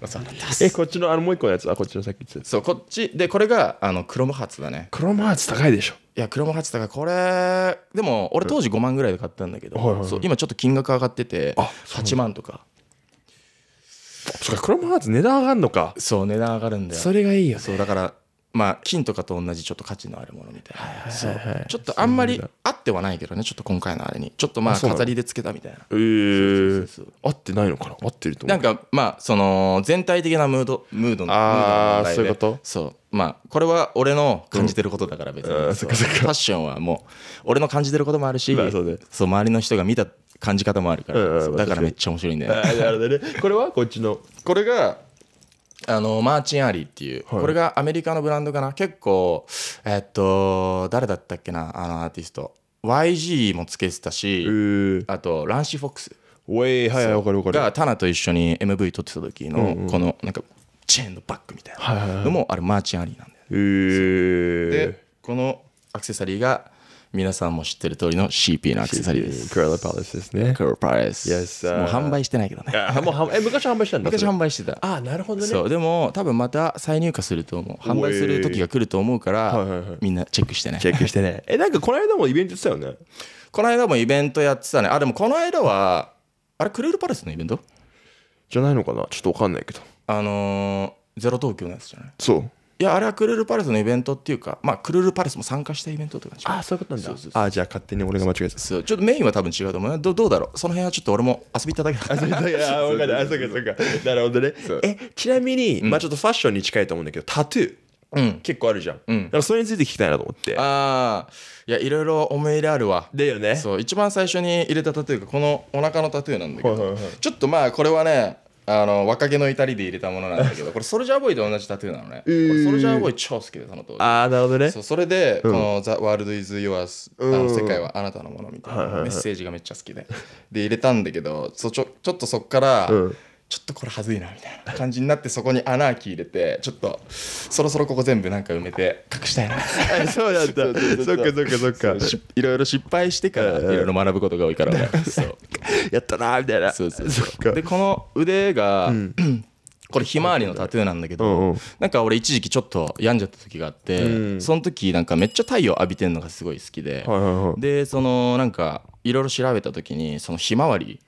お世話になってますえこっちのあのもう一個のやつはこっちのさっき言ってそうこっちでこれがあのクロムハーツだねクロムハーツ高いでしょいやクロムハーツ高いこれでも俺当時5万ぐらいで買ったんだけど、はいはい、そう今ちょっと金額上がっててあ8万とかそっかクロムハーツ値段上がるのかそう値段上がるんだよそれがいいよ、ね、そうだからまあ、金とかと同じちょっと価値のあるものみたいな、はいはいはいちょっとあんまりあってはないけどねちょっと今回のあれにちょっとまあ飾りでつけたみたいなええー、合ってないのかな合ってると思うなんかまあその全体的なムードムードのああそういうことそうまあこれは俺の感じてることだから別に、うん、ファッションはもう俺の感じてることもあるし、まあ、そう周りの人が見た感じ方もあるから、うんうん、だからめっちゃ面白いんだよ、なるほどねこれはこっちのこれがあのマーチン・アリーっていう、はい、これがアメリカのブランドかな結構えっと誰だったっけなあのアーティスト YG もつけてたし、えー、あとランシー・フォックスおいはいはい分かる分かるがタナと一緒に MV 撮ってた時のこのなんかチェーンのバッグみたいなのもあれマーチン・アリーなんだよね、えー、でこのアクセサリーが皆さんも知ってる通りの CP のアクセサリーです。クロールパレスですね。クロールパレス。Yes, uh, もう販売してないけどね。もうえ昔販売したんだ昔販売してた。あなるほどね。そう、でも多分また再入荷すると思う。販売する時が来ると思うから、みんなチェックしてね。チェックしてね。え、なんかこの間もイベントやってたよね。この間もイベントやってたね。あ、でもこの間は、あれクルールパレスのイベントじゃないのかなちょっとわかんないけど。あのー、ゼロ東京のやつじゃないそう。いやあれはクルールパレスのイベントっていうか、まあ、クルールパレスも参加したイベントとかああそういうことなんだあじゃあ勝手に俺が間違えたそうちょっとメインは多分違うと思うどどうだろうその辺はちょっと俺も遊びただけだ あ分かるあそうかそうかなるほどねえちなみに、うん、まあちょっとファッションに近いと思うんだけどタトゥーうん、結構あるじゃん、うん、だからそれについて聞きたいなと思ってああいやいろいろ思い入れあるわだよねそう一番最初に入れたタトゥーがこのお腹のタトゥーなんだけど、はいはいはい、ちょっとまあこれはねあの若気の至りで入れたものなんだけど これソルジャーボーイと同じタトゥーなのね、えー、ソルジャーボーイ超好きでその当時ああなるほどねそれで、うん、この「t ワー World is y o u r あの世界はあなたのものみたいなメッセージがめっちゃ好きで、で入れたんだけどそちょちょっとそっから、うんちょっとこれはずいなみたいな感じになってそこに穴開き入れてちょっとそろそろここ全部なんか埋めて隠したいなそうやったそっかそっかそっかいろいろ失敗してからいろいろ学ぶことが多いからやったなみたいなそうそうそうでこの腕が、うん、これひまわりのタトゥーなんだけどなんか俺一時期ちょっと病んじゃった時があってその時なんかめっちゃ太陽浴びてるのがすごい好きででそのなんかいろいろ調べた時にそのひまわり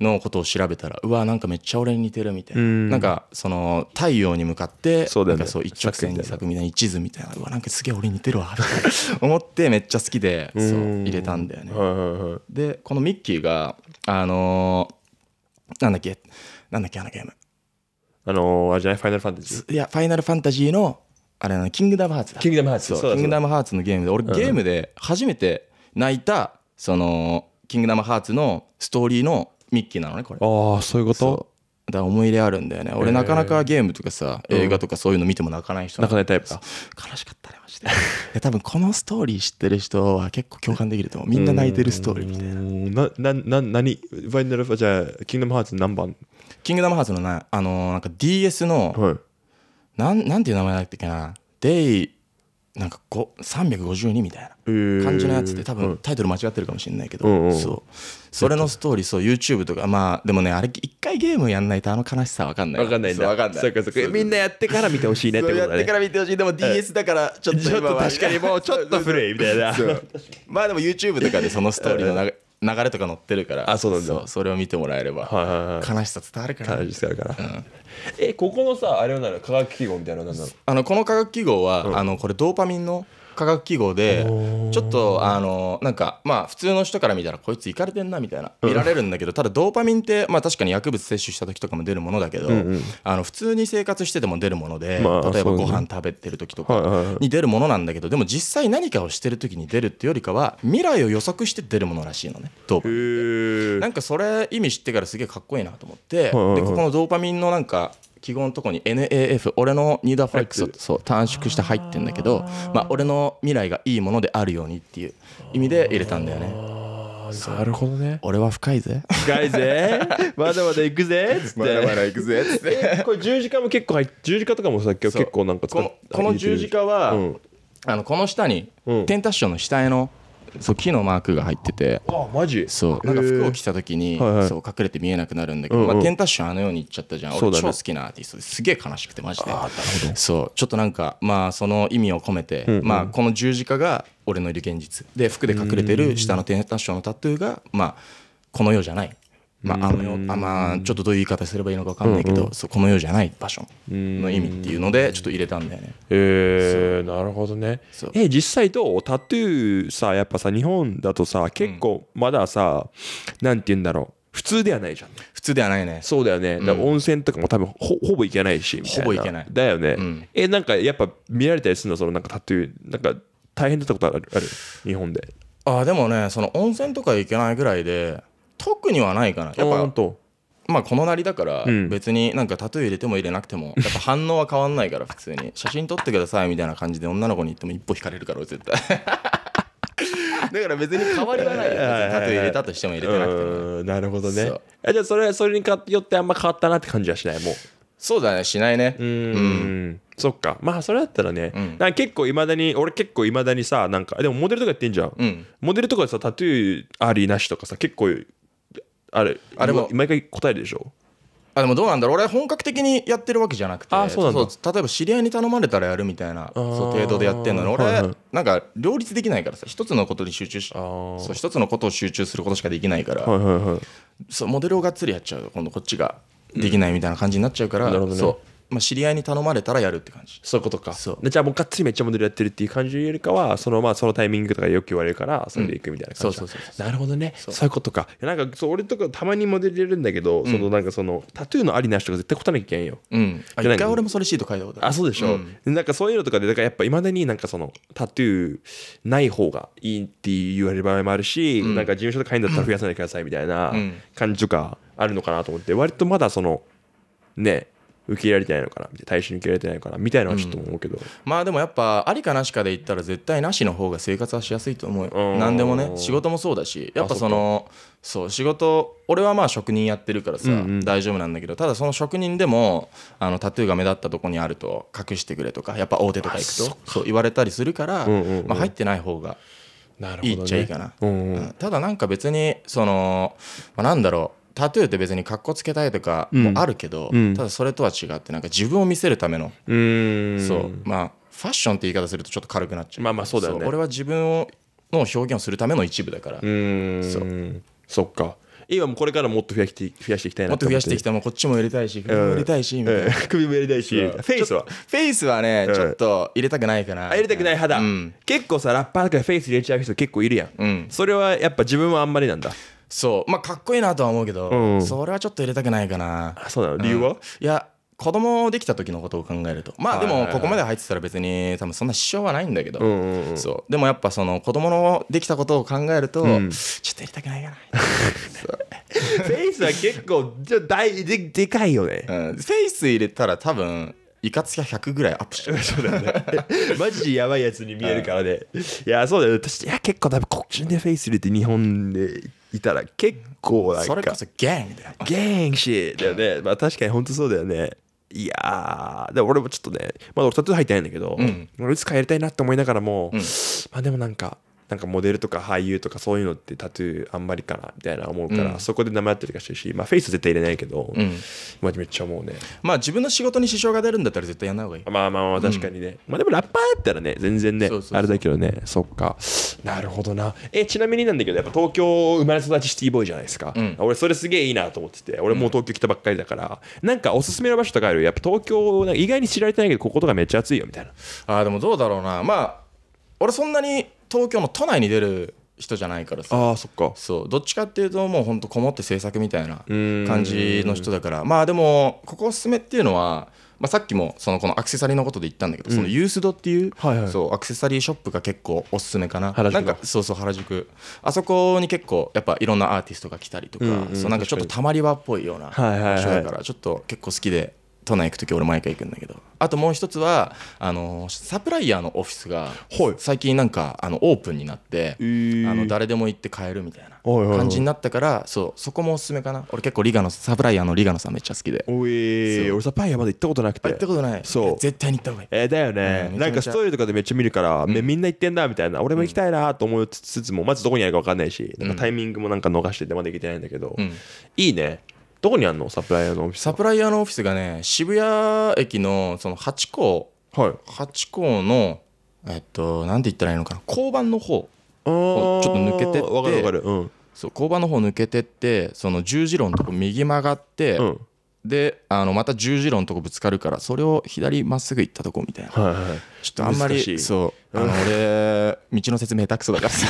のことを調べたらうわなんかめっちゃ俺に似てるみたいななんかその太陽に向かってなんかそう一直線に咲くみたいな一途みたいなうわなんかすげえ俺似てるわって 思ってめっちゃ好きでそう入れたんだよねでこのミッキーがあのなんだっけなんだっけあのゲームあのあれじゃないファイナルファンタジーいやファイナルファンタジーのあれキングダムハーツだキングダムハーツキングダムハーツのゲームで俺ゲームで初めて泣いたそのキングダムハーツのストーリーのミッキーなのねこれああそういうことだ思い入れあるんだよね俺なかなかゲームとかさ、映画とかそういうの見ても泣かない人泣かないタイプさ悲しかったねまして多分このストーリー知ってる人は結構共感できると思うみんな泣いてるストーリーみたいなななな何ファイナルじゃあキングダムハーツ何番キングダムハーツのなあのー、なんか DS の、はい、なんなんていう名前だっけなデイなんか352みたいな感じのやつで多分タイトル間違ってるかもしれないけどそうそれのストーリーそう YouTube とかまあでもねあれ一回ゲームやんないとあの悲しさ分かんない分かんないんだ分かんないそうかそうかみんなやってから見てほしいねってことだねやってから見てほしいでも DS だからちょっとょっ確かにもうちょっと古いみたいなまあでも YouTube とかでそのストーリーの流れとか載ってるからあそうなんだそれを見てもらえれば、はいはいはい、悲しさ伝わるから悲しさ伝わるから、うん、えここのさあれはなの科学記号みたいなのは何なのあのこの科学記号は、うん、あのこれドーパミンの化学記号でちょっとあのなんかまあ普通の人から見たらこいついかれてんなみたいな見られるんだけどただドーパミンってまあ確かに薬物摂取した時とかも出るものだけどあの普通に生活してても出るもので例えばご飯食べてる時とかに出るものなんだけどでも実際何かをしてる時に出るっていうよりかは未来を予測して出るものらしいのねドーパミンなんかそれ意味知ってからすげえかっこいいなと思ってでここのドーパミンのなんか記号のとこに NAF 俺のニーダーフレックスそう短縮して入ってんだけどまあ俺の未来がいいものであるようにっていう意味で入れたんだよねなるほどね俺は深いぜ深いぜ まだまだ行くぜっっまだまだ行くぜっっこれ十字架も結構入っ十字架とかもさっき結構なんかこのこの十字架は、うん、あのこの下に、うん、テンタッションの下絵のそう木のマークが入っててあマジそうなんか服を着た時に、そう隠れて見えなくなるんだけど、まあ、テンタッシンあのように言っちゃったじゃん、俺超好きなアーティストですげえ悲しくてマジでそうちょっとなんかまあその意味を込めて、まあ、この十字架が俺のいる現実で服で隠れてる下のテンタッションのタトゥーがまあこの世じゃないまあ、あのあまあちょっとどういう言い方すればいいのか分かんないけど、うんうん、この世じゃない場所の意味っていうのでちょっと入れたんだよね。えー、なるほどね。え実際どうタトゥーさやっぱさ日本だとさ結構まださ、うん、なんて言うんだろう普通ではないじゃん普通ではないねそうだよね、うん、だ温泉とかも多分ほほぼ行けないしほぼ行けないだよね、うん、えなんかやっぱ見られたりするのそのなんかタトゥーなんか大変だったことあるある日本でああでもねその温泉とか行けないぐらいで特にはないかなやっぱまあこのなりだから別になんかタトゥー入れても入れなくても やっぱ反応は変わんないから普通に写真撮ってくださいみたいな感じで女の子に言っても一歩引かれるから絶対 だから別に変わりはないタトゥー入れたとしても入れてなくても、なるほどねじゃあそれそれによってあんま変わったなって感じはしないもうそうだねしないねうんそっかまあそれだったらね、うん、なん結構いまだに俺結構いまだにさなんかでもモデルとかやってんじゃん、うん、モデルとかでさタトゥーありなしとかさ結構あれあれも毎回答えるでしょあでもどうなんだろう俺本格的にやってるわけじゃなくてあそう例えば知り合いに頼まれたらやるみたいなそう程度でやってんのに俺、はいはい、なんか両立できないからさ一つのことに集中しそう一つのことを集中することしかできないから、はいはいはい、そうモデルをがっつりやっちゃう今度こっちができないみたいな感じになっちゃうから、うんね、そうまあ、知り合いに頼まれたらやるって感じそういうことかそうでじゃあもうがっつりめっちゃモデルやってるっていう感じよりかはそのまあそのタイミングとかよく言われるからそれでいくみたいな感じ、うん、そうそうそうなるほどねそういうことかなんかそう俺とかたまにモデルやるんだけど、うん、そのなんかそのタトゥーのありなしとか絶対答えなきゃいけんよ、うん、一回俺もそれシート書いたことあそうでしょ、うん、なんかそういうのとかでだからやっぱいまだになんかそのタトゥーない方がいいって言われる場合もあるし、うん、なんか事務所の会いんだったら増やさないでくださいみたいな感じとかあるのかなと思って割とまだそのね受け入れられてないのかな大衆に受け入れられてないのかなみたいなのはちょっと思うけど、うん、まあでもやっぱありかなしかで言ったら絶対なしの方が生活はしやすいと思うよ何でもね仕事もそうだしやっぱそのそう仕事俺はまあ職人やってるからさ、うんうん、大丈夫なんだけどただその職人でもあのタトゥーが目立ったとこにあると隠してくれとかやっぱ大手とか行くとそう言われたりするから、うんうんうん、まあ、入ってない方がいいっちゃいいかな、ねうんうん、ただなんか別にその、まあ、なんだろうタトゥーって別にかっこつけたいとかもあるけど、うん、ただそれとは違ってなんか自分を見せるためのそうまあファッションって言い方するとちょっと軽くなっちゃうまあまあそうだよね俺は自分をの表現をするための一部だからうんそうそっか今もこれからもっと増やして増やしていきたいなもっと増やしていきたいもうこっちもやりたいし首もやりたいし、うん、首もやりたいし、フェイスはフェイスはね、うん、ちょっと入れたくないかな入れたくないうん、結構さラッパーだからフェイス入れちゃう人結構いるやん、それはやっぱ自分はあんまりなんだそうまあかっこいいなとは思うけど、うんそれはちょっと入れたくないかなあそうだ理由は、いや子供できた時のことを考えるとまあでもここまで入ってたら別に多分そんな支障はないんだけど、うんうんうんそうでもやっぱその子供のできたことを考えると、うんちょっとやりたくないかなフェイスは結構じゃ大ででかいよねうん、フェイス入れたら多分いかつや100ぐらいアップしてる そうだよね マジでやばいやつに見えるからねいやそうだよ私いや結構多分黒人でフェイス入れて日本でいたら結構なんかそれこそゲンだよゲンシーだよねまあ確かに本当そうだよねいやでも俺もちょっとねまだ2つ入ってないんだけど、うん、俺いつかやりたいなって思いながらも、うん、まあでもなんかなんかモデルとか俳優とかそういうのってタトゥーあんまりかなみたいな思うから、うんそこで名前やったりとかしてるし、まあ、フェイス絶対入れないけど、うんまあ、めっちゃ思うねまあ自分の仕事に支障が出るんだったら絶対やんない方がいいまあまあまあ確かにね、まあでもラッパーやったらね全然ねそうそうそうあれだけどねそっかなるほどなえちなみになんだけどやっぱ東京生まれ育ちシティボーイじゃないですか、うん俺それすげえいいなと思ってて俺もう東京来たばっかりだから、なんかおすすめの場所とかあるやっぱ東京なんか意外に知られてないけどこことかめっちゃ暑いよみたいなあでもどうだろうなまあ俺そんなに東京の都内に出る人じゃないからさあそっかそうどっちかっていうともうほんとこもって制作みたいな感じの人だからまあでもここおすすめっていうのは、まあ、さっきもそのこのアクセサリーのことで言ったんだけど、うん、そのユースドっていうはいはい、そうアクセサリーショップが結構おすすめかななんかそうそう原宿あそこに結構やっぱいろんなアーティストが来たりとか、うんうん、そうなんかちょっとたまり場っぽいような場所だから、はいはいはい、ちょっと結構好きで。都内行く時俺毎回行くんだけどあともう一つはあのサプライヤーのオフィスが最近なんかあのオープンになって、あの誰でも行って買えるみたいな感じになったからそうそこもおすすめかな俺結構リガのサプライヤーのリガノさんめっちゃ好きでおい俺サプライヤーまで行ったことなくて行ったことないそう絶対に行った方がいいえだよね、なんかストーリーとかでめっちゃ見るから、みんな行ってんだみたいな俺も行きたいなと思いつつもまずどこにあるか分かんないしなんかタイミングもなんか逃しててまだ行けてないんだけど、いいねどこにあるのサプライヤーのオフィスサプライヤーのオフィスがね渋谷駅のその八甲、はい、八甲のえっとなんて言ったらいいのかな交番の方ちょっと抜けてってわかるわかる、うん、そう交番の方抜けてってその十字路のとこ右曲がって、うん、であのまた十字路のとこぶつかるからそれを左まっすぐ行ったとこみたいな、はいはい、ちょっとあんまりそうあの俺道の説明下手くそだからさ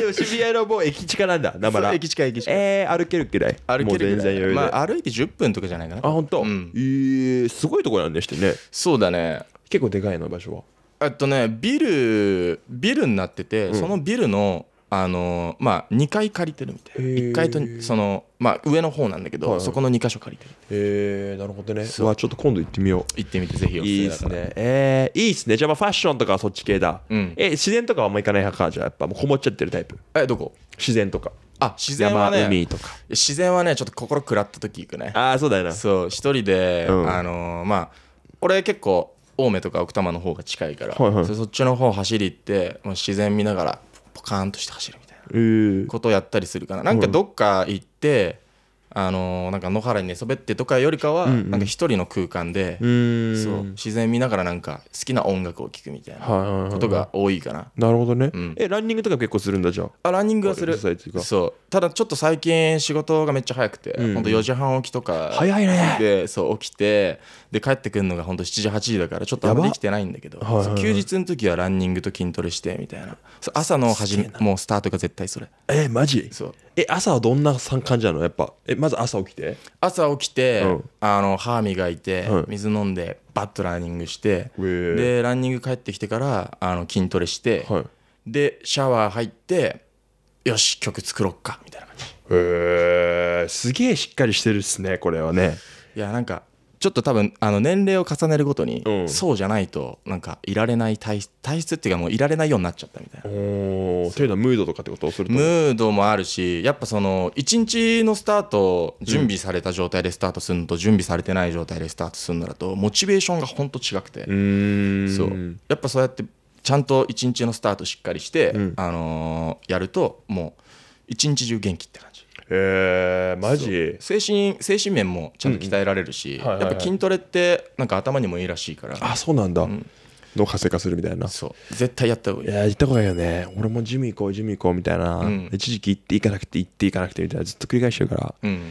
でも渋谷のもう駅近なんだ駅近駅近えー、歩けるくらい歩けるくらいまあ歩いて10分とかじゃないかなあ本当。うん、えー、すごいとこなんでしてねそうだね結構でかいの場所はえっとねビルビルになってて、うん、そのビルのあのまあ、2階借りてるみたいな1階とその、まあ、上の方なんだけど、はいそこの2箇所借りてるへえなるほどねうわちょっと今度行ってみよう行ってみてぜひいいですねえー、いいっすねじゃあまあファッションとかはそっち系だ、うん、え自然とかはあんま行かない派かじゃあやっぱもうこもっちゃってるタイプえどこ自然とかあ自然はね海とか自然はねちょっと心食らった時行くねああそうだよなそう一人で、うん、あのー、まあ俺結構青梅とか奥多摩の方が近いから、はいはい、そっちの方走り行って自然見ながらカーンとして走るみたいなことをやったりするかな、えー、なんかどっか行って、あのー、なんか野原に寝そべってとかよりかは、うんうん、なんか一人の空間で、そう自然見ながらなんか好きな音楽を聴くみたいなことが多いかな、なるほどね、うん、えランニングとか結構するんだじゃああランニングはするそうただちょっと最近仕事がめっちゃ早くて、うん、ほんと4時半起きとか早いねでそう起きてで帰ってくるのが本当7時8時だからちょっとあんまりできてないんだけど、はいはいはい、休日の時はランニングと筋トレしてみたいな朝の始めもうスタートが絶対それえー、マジそうえ朝はどんな感じなのやっぱえまず朝起きて朝起きて、うん、あの歯磨いて、うん、水飲んでバッとランニングして、でランニング帰ってきてからあの筋トレして、はい、でシャワー入ってよし曲作ろっかみたいな感じへえー、すげえしっかりしてるっすねこれはねいやなんかちょっと多分あの年齢を重ねるごとに、そうじゃないとなんかいられない体体質っていうかもういられないようになっちゃったみたいな。というのはムードとかってことをするとムードもあるしやっぱその一日のスタート準備された状態でスタートするのと、準備されてない状態でスタートするのだとモチベーションがほんと違くてそうやっぱそうやってちゃんと一日のスタートしっかりして、あのやるともう一日中元気って感じ。えー、マジ精神精神面もちゃんと鍛えられるし、やっぱ筋トレってなんか頭にもいいらしいからあそうなんだ、うんの活性化するみたいなそう絶対やった方がいいいや行った方がいいよね俺もジム行こうジム行こうみたいな、うん、一時期行って行かなくて行って行かなくてみたいなずっと繰り返してるから、うん、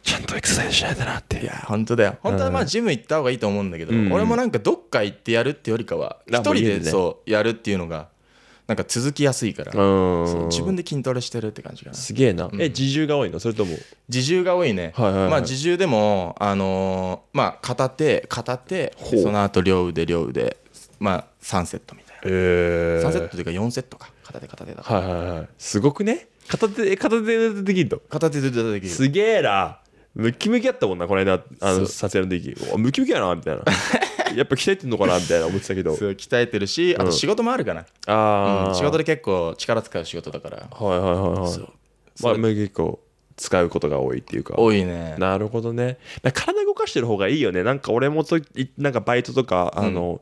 ちゃんとエクササイズしないとなっていや本当だよ本当はまあジム行った方がいいと思うんだけど、うん、俺もなんかどっか行ってやるってよりかは一人でそうやるっていうのがなんか続きやすいから自分で筋トレしてるって感じかなすげえな、うん、え自重が多いのそれとも自重が多いね、はいはいはい、まあ自重でもあのー、まあ片手片手その後両腕両腕まあ3セットみたいな、えー、3セットというか4セットか片手片手だから、はいはいはい、すごくね片手片手でできると片手でできるすげえなムキムキやったもんなこの間あの撮影の時ムキムキやなみたいな やっぱ鍛えてんのかなみたいな思ってたけど鍛えてるしあと仕事もあるかな、ああ、うん仕事で結構力使う仕事だからはいはいはいはいそうまあ結構使うことが多いっていうか多いねなるほどね体動かしてる方がいいよねなんか俺もとなんかバイトとかあの、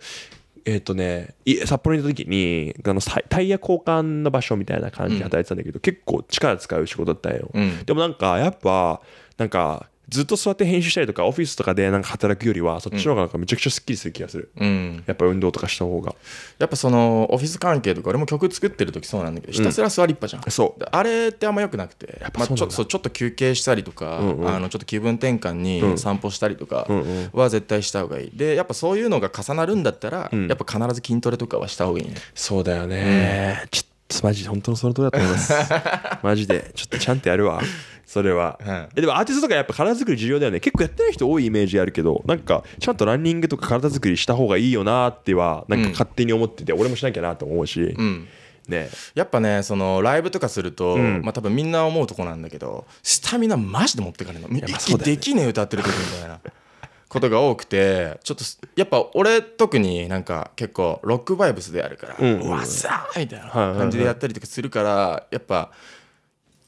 えっ、とね札幌にった時にあのタイヤ交換の場所みたいな感じで働いてたんだけど、結構力使う仕事だったんよ、うんでもなんかやっぱなんかずっと座って編集したりとかオフィスとかでなんか働くよりはそっちの方がなんかめちゃくちゃすっきりする気がする、うん、やっぱ運動とかした方がやっぱそのオフィス関係とか俺も曲作ってる時そうなんだけどひたすら座りっぱじゃん、そうあれってあんまよくなくてまあ、ちょっとちょっと休憩したりとか、うんうん、あのちょっと気分転換に散歩したりとかは絶対した方がいいでやっぱそういうのが重なるんだったら、やっぱ必ず筋トレとかはした方がいいねそうだよね、ちょっマジで本当のその通りだと思います マジでちょっとちゃんとやるわそれは、うん、えでもアーティストとかやっぱ体作り重要だよね結構やってない人多いイメージあるけどなんかちゃんとランニングとか体作りした方がいいよなってはなんか勝手に思ってて、うん、俺もしなきゃなと思うし、うん、ね、やっぱねそのライブとかすると、うん、まあ、多分みんな思うとこなんだけどスタミナマジで持ってかれるの息できねえ歌ってる時みたいな。ことが多くてちょっとやっぱ俺特になんか結構ロックバイブスであるから「うんうわっさー!」みたいな感じでやったりとかするからやっぱ。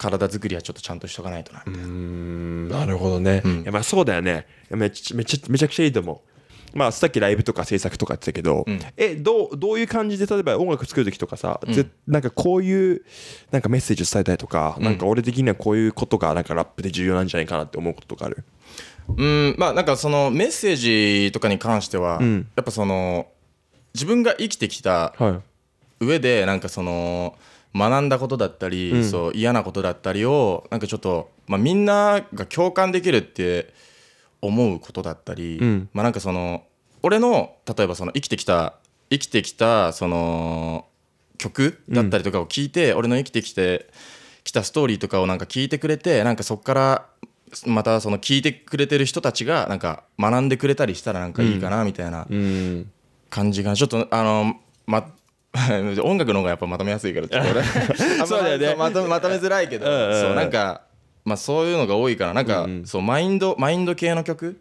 体作りはちょっとちゃんとしとかないとななるほどね、うん、やっぱそうだよねめちめちめちゃくちゃいいと思うまあ、さっきライブとか制作とか言ってたけど、うん、えどうどういう感じで例えば音楽作る時とかさ、うん、なんかこういうなんかメッセージを伝えたいとか、うん、なんか俺的にはこういうことがなんかラップで重要なんじゃないかなって思うこととかあるうんまあなんかそのメッセージとかに関しては、うん、やっぱその自分が生きてきた上で、なんかその学んだことだったり、うん、そう嫌なことだったりをなんかちょっと、まあ、みんなが共感できるって思うことだったり、うん、まあなんかその俺の例えばその生きてきた生きてきたその曲だったりとかを聞いて、俺の生きてきてきたストーリーとかをなんか聞いてくれてなんかそこからまたその聞いてくれてる人たちがなんか学んでくれたりしたらなんかいいかなみたいな感じがちょっとあのま 音楽の方がやっぱまとめやすいからちょっと俺 そうだよねまとまとめづらいけどそうなんかまあそういうのが多いからなんかそうマインドマインド系の曲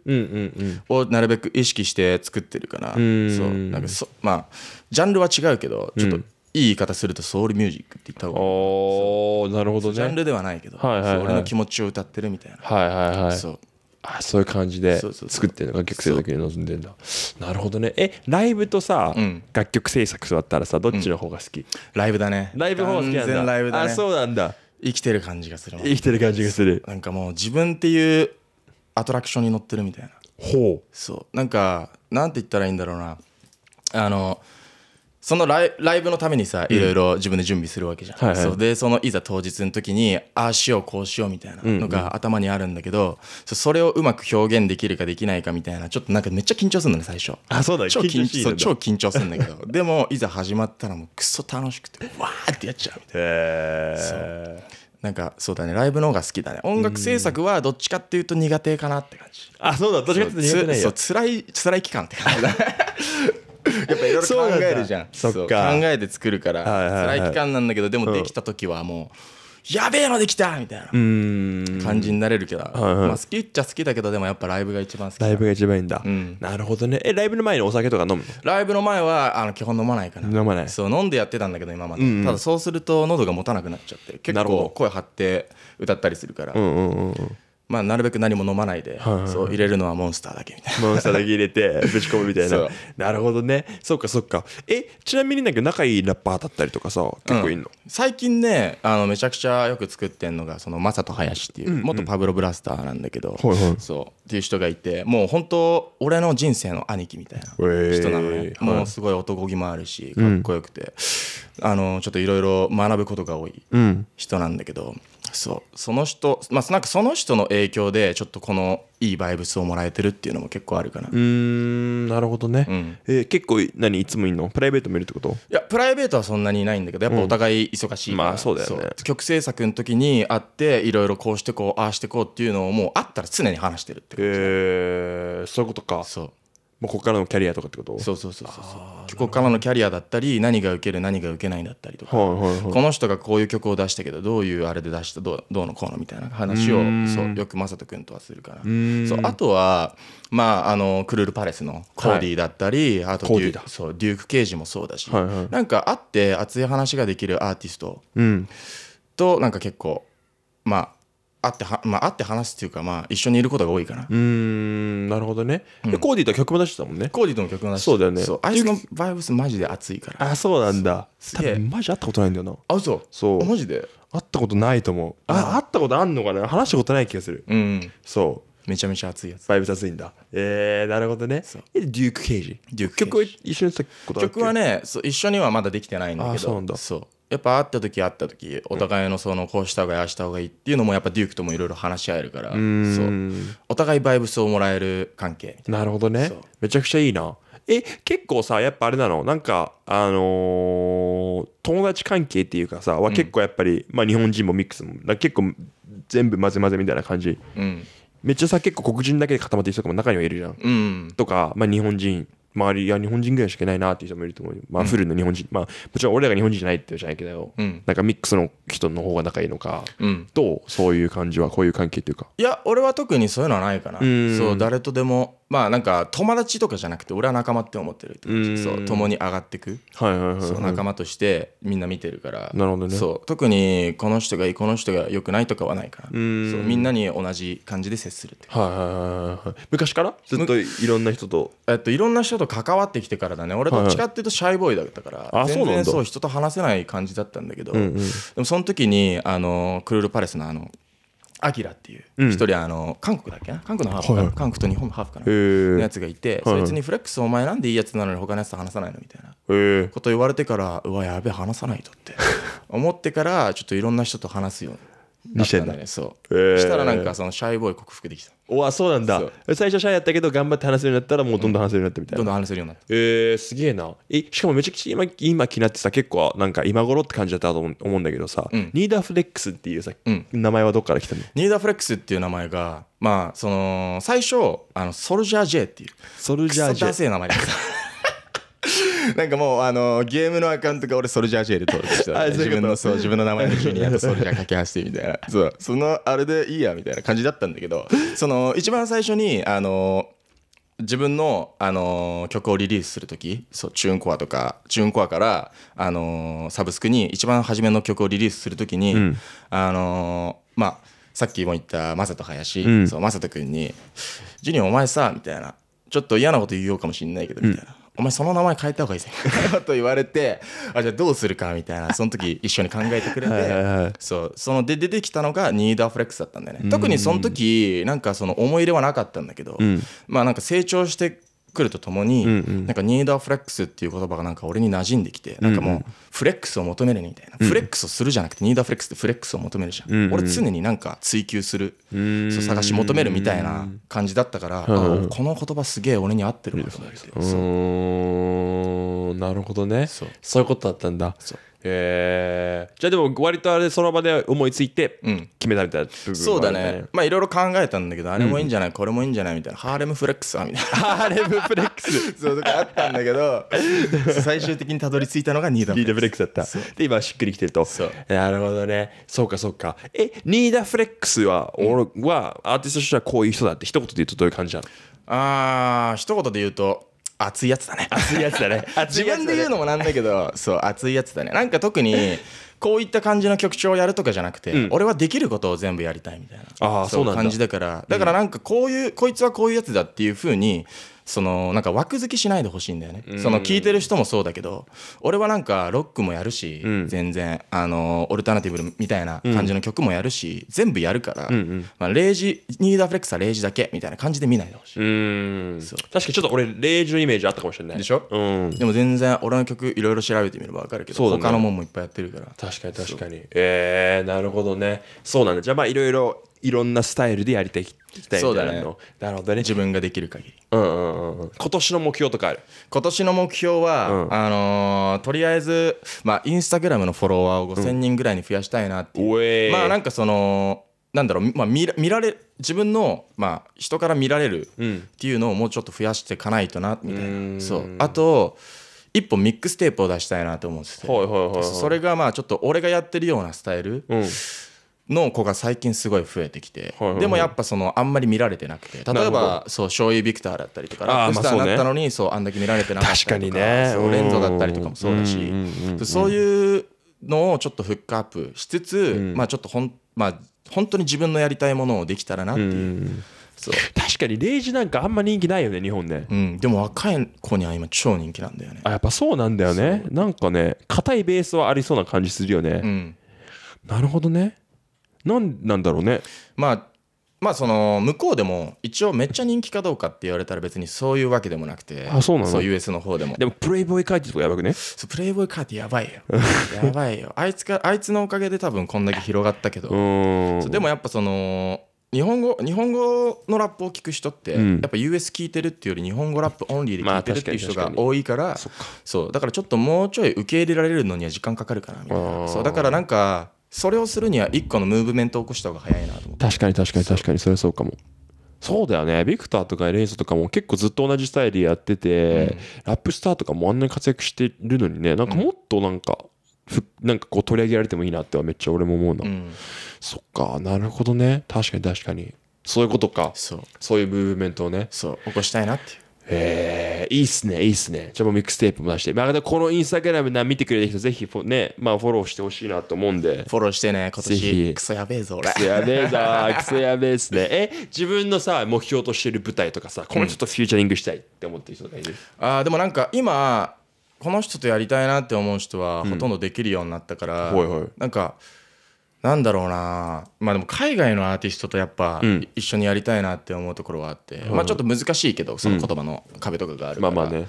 をなるべく意識して作ってるからそうなんかそまあジャンルは違うけどちょっといい言い方するとソウルミュージックって言った方がおなるほどねジャンルではないけど、はいはいはい、俺の気持ちを歌ってるみたいなはいはいはいそうあそういう感じで作ってるの楽曲制作に臨んでんだなるほどねえライブとさ、うん、楽曲制作座ったらさどっちの方が好き、うん、ライブだねライブ方が好きなんだライブだ、ね、あそうなんだ生きてる感じがする生きてる感じがするなんかもう自分っていうアトラクションに乗ってるみたいなほうそうなんかなんて言ったらいいんだろうなあの、そのライライブのためにさ、いろいろ自分で準備するわけじゃん。はいはい、そで、そのいざ当日の時に、ああしよう、こうしようみたいなのが頭にあるんだけど、うんうん、それをうまく表現できるかできないかみたいな、ちょっとなんかめっちゃ緊張するのね、最初。あ、そうだ超緊張超緊張するんだけど、でも、いざ始まったらもうクソ楽しくて、わーってやっちゃうみたいな。へえなんかそうだねライブの方が好きだね音楽制作はどっちかっていうと苦手かなって感じ、あそうだどっちかっていうと苦手ないよそう辛い辛い期間って感じだね やっぱいろいろ考えるじゃんそっか考えて作るから辛い期間なんだけどでもできた時はもうやべえのできたみたいな感じになれるけど、まあ、好きっちゃ好きだけどでもやっぱライブが一番好きライブが一番いいんだ、うん、なるほどねえライブの前にお酒とか飲むライブの前はあの基本飲まないかな飲まないそう飲んでやってたんだけど今まで、うんうん、ただそうすると喉が持たなくなっちゃって結構声張って歌ったりするから、うんうんうんまあ、なるべく何も飲まないで、はいはい、そう入れるのはモンスターだけみたいなモンスターだけ入れて ぶち込むみたいななるほどねそっかそっかえちなみになんか仲いいラッパーだったりとかさ結構いんの、うん、最近ねあのめちゃくちゃよく作ってんのがそのマサトっていう、うんうん、元パブロブラスターなんだけど、はいはい、そうっていう人がいてもう本当俺の人生の兄貴みたいな人なのね、えー、もうすごい男気もあるしかっこよくて、うん、あのちょっといろいろ学ぶことが多い人なんだけど、うんそうその人まあなんかその人の影響でちょっとこのいいバイブスをもらえてるっていうのも結構あるかなうんなるほどね、うん、えー、結構何いつもいんのプライベート見るってこといやプライベートはそんなにいないんだけどやっぱお互い忙しい、うん、まあそうだよね曲制作の時に会っていろいろこうしてこうああしてこうっていうのをもう会ったら常に話してるって感へえー、そういうことかそうもうここからのキャリアとかってことそうそうそうそうそうここからのキャリアだったり何が受ける何が受けないだったりとか、はいはいはい、この人がこういう曲を出したけどどういうあれで出したどうどうのこうのみたいな話をそうよく雅人君とはするからそうあとは、まあ、あのクルールパレスのコーディだったり、はい、あとデュそうデューク・ケージもそうだし、はいはい、なんかあって熱い話ができるアーティストと、なんか結構まあ会っては、まあ、会って話すっていうか、まあ、一緒にいることが多いからうんなるほどね、でコーディーとは曲も出してたもんねコーディーとも曲も出してそうだよねあいつのバイブスマジで熱いからあそうなんだ多分マジ会ったことないんだよなあ嘘そうマジで会ったことないと思うあ会ったことあんのかな話したことない気がするうんそうめちゃめちゃ熱いやつバイブス熱いんだえー、なるほどねデューク・ケイジデューク曲は一緒にやったことある曲はねそう一緒にはまだできてないんだけどそうなんだそうやっぱ会った時会った時お互いのそのこうした方がいいああした方がいいっていうのもやっぱデュークともいろいろ話し合えるからそうお互いバイブスをもらえる関係ななるほどねめちゃくちゃいいなえ結構さやっぱあれなのなんかあのー、友達関係っていうかさは結構やっぱり、うん、まあ、日本人もミックスも結構全部混ぜ混ぜみたいな感じ、うん、めっちゃさ結構黒人だけで固まってる人とかも中にはいるじゃん、うん、とか、まあ、日本人周りや日本人ぐらいしかいないなっていう人もいると思うまあフルの日本人、まあもちろん俺らが日本人じゃないって言うじゃないけど、なんかミックスの人の方が仲いいのか、とそういう感じはこういう関係というかいや俺は特にそういうのはないかな、そう誰とでもまあなんか友達とかじゃなくて俺は仲間って思ってるって感そう共に上がってく仲間としてみんな見てるからなるほど、ね、そう特にこの人がいいこの人がよくないとかはないからそうみんなに同じ感じで接するってはいはいはい、昔からずっといろんな人と、えっと、いろんな人と関わってきてからだね俺どっちかっていうとシャイボーイだったから、はいはい、全然そう人と話せない感じだったんだけど、でもその時にあのクルールパレスのあの「アキラっていう一人あの韓国だっけな韓国のハーフかな韓国と日本のハーフかなのやつがいてそいつにフレックスお前なんでいいやつなのに他のやつと話さないのみたいなこと言われてからうわやべえ話さないとって 思ってからちょっといろんな人と話すようににしてんだねそう、えー、したらなんかそのシャイボーイ克服できたおわそうなんだ最初シャイやったけど頑張って話せるようになったらもうどんどん話せるようになったみたいな、うん、どんどん話せるようになったえー、すげえなえしかもめちゃくちゃ今今気になってさ結構なんか今頃って感じだったと思うんだけどさ、うん、ニーダーフレックスっていうさ、うん、名前はどっから来たのニーダーフレックスっていう名前がまあその最初あのソルジャー J っていうソルジャー J ダセえ名前だなんかもうあのゲームのアカウントが俺ソルジャーェで登録してた、ね、自分のそう自分の名前のジュニアとソルジャー架け橋みたいな そうそのあれでいいやみたいな感じだったんだけどその一番最初にあの自分の、あのー、曲をリリースする時そうチューンコアとかチューンコアから、あのー、サブスクに一番初めの曲をリリースする時に、うん、あのー、まあ、さっきも言った雅人林、うん、そう雅人君に「ジュニアお前さ」みたいな「ちょっと嫌なこと言おうかもしれないけど」みたいな、うんお前その名前変えた方がいいぜ と言われてあじゃあどうするかみたいなその時一緒に考えてくれてそうそので出てきたのがニーダーフレックスだったんだよね、特にその時なんかその思い入れはなかったんだけど、うん、まあなんか成長して来るとともに、うんうん、なんかニーダーフレックスっていう言葉がなんか俺に馴染んできて、うんうん、なんかもうフレックスを求めるみたいな、うん、フレックスをするじゃなくてニーダーフレックスってフレックスを求めるじゃん、うんうん、俺常になんか追求する、うん、探し求めるみたいな感じだったから、うん、この言葉すげえ俺に合ってるなと思って、うん、なるほどねそういうことだったんだそうえじゃあでも割とあれその場で思いついて決めたみたいな、うそうだねまあいろいろ考えたんだけどあれもいいんじゃない、うん、これもいいんじゃないみたいなハーレムフレックスはみたいなハーレムフレックス そうとかあったんだけど最終的にたどり着いたのがニーダフレックスックスだったで今しっくりきてるとなるほどねそうかそうかえニーダフレックスは、うん、俺はアーティストとしてはこういう人だって一言で言うとどういう感じなのあ一言で言うと熱いやつだね熱いやつだね 自分で言うのもなんだけどそう熱いやつだねなんか特にこういった感じの曲調をやるとかじゃなくて、うん、俺はできることを全部やりたいみたいなあそうそう感じだからだからなんかこういう、こいつはこういうやつだっていうふうにそのなんか枠付きしないでほしいんだよね、うん、その聞いてる人もそうだけど俺はなんかロックもやるし、うん、全然あのオルタナティブみたいな感じの曲もやるし、うん、全部やるから、うんうん、まあ、レイジニーダーフレックスはレイジだけみたいな感じで見ないでほしいそう確かにちょっと俺レイジのイメージあったかもしれないでしょ、うん、でも全然俺の曲いろいろ調べてみれば分かるけど、ね、他のもんもいっぱいやってるから確かに確かにえー、なるほどねそうなんだじゃあまあいろいろいろんなスタイルでやりて聞きたいなね、なるほどね自分ができる限り、うんうんうん、今年の目標とかある今年の目標は、うん、あのー、とりあえず、まあ、インスタグラムのフォロワーを5000人ぐらいに増やしたいなっていう、うん、まあなんかそのなんだろう、まあ、見見られ自分の、まあ、人から見られるっていうのをもうちょっと増やしていかないとなみたいなそうあと一本ミックステープを出したいなと思うんですよ、はいはいはいはい、それがまあちょっと俺がやってるようなスタイル、うんの子が最近すごい増えてきて、でもやっぱそのあんまり見られてなくて例えばそう醤油ビクターだったりとかラップスターになったのにそうあんだけ見られてなかったりとかレンズだったりとかもそうだしそういうのをちょっとフックアップしつつまあちょっとほんまあ本当に自分のやりたいものをできたらなっていう。そう確かにレイジなんかあんま人気ないよね日本で、うん、でも若い子には今超人気なんだよねあやっぱそうなんだよねなんかね硬いベースはありそうな感じするよね、うん、なるほどねなんなんだろうね。まあまあその向こうでも一応めっちゃ人気かどうかって言われたら別にそういうわけでもなくてあそうなのそう US の方でもでもプレイボーイカーティとかやばくねそうプレイボーイカーティやばいよやばいよあいつかあいつのおかげで多分こんだけ広がったけどでもやっぱその日本語日本語のラップを聞く人って、やっぱ US 聞いてるっていうより日本語ラップオンリーで聞いてるっていう人が多いから、そうだからちょっともうちょい受け入れられるのには時間かかるかなみたいなそうだからなんかそれをするには一個のムーブメントを起こした方が早いなと思って確かに確かに確かにそれそうかもそうだよねビクターとかエレイソとかも結構ずっと同じスタイルやってて、うん、ラップスターとかもあんなに活躍してるのにねなんかもっとなんか、うん、なんかこう取り上げられてもいいなってはめっちゃ俺も思うな、うん、そっかなるほどね確かに確かにそういうことかそういうムーブメントをねそう起こしたいなっていうえー、いいっすね、いいっすね。ちょっとミックステープも出して。まあ、このインスタグラムな見てくれる人、ぜひねまあ、フォローしてほしいなと思うんで。フォローしてね、今年。クソやべえぞ、俺。クソやべえぞ、クソやべえっすね。え、自分のさ、目標としてる舞台とかさ、このちょっとフューチャリングしたいって思ってる人がいる、うん、あでもなんか今、この人とやりたいなって思う人は、ほとんどできるようになったから、うん、なんか、はいはいなんだろうなまあでも海外のアーティストとやっぱ一緒にやりたいなって思うところはあって、うん、まあちょっと難しいけどその言葉の壁とかがあるから、うん、まあまあね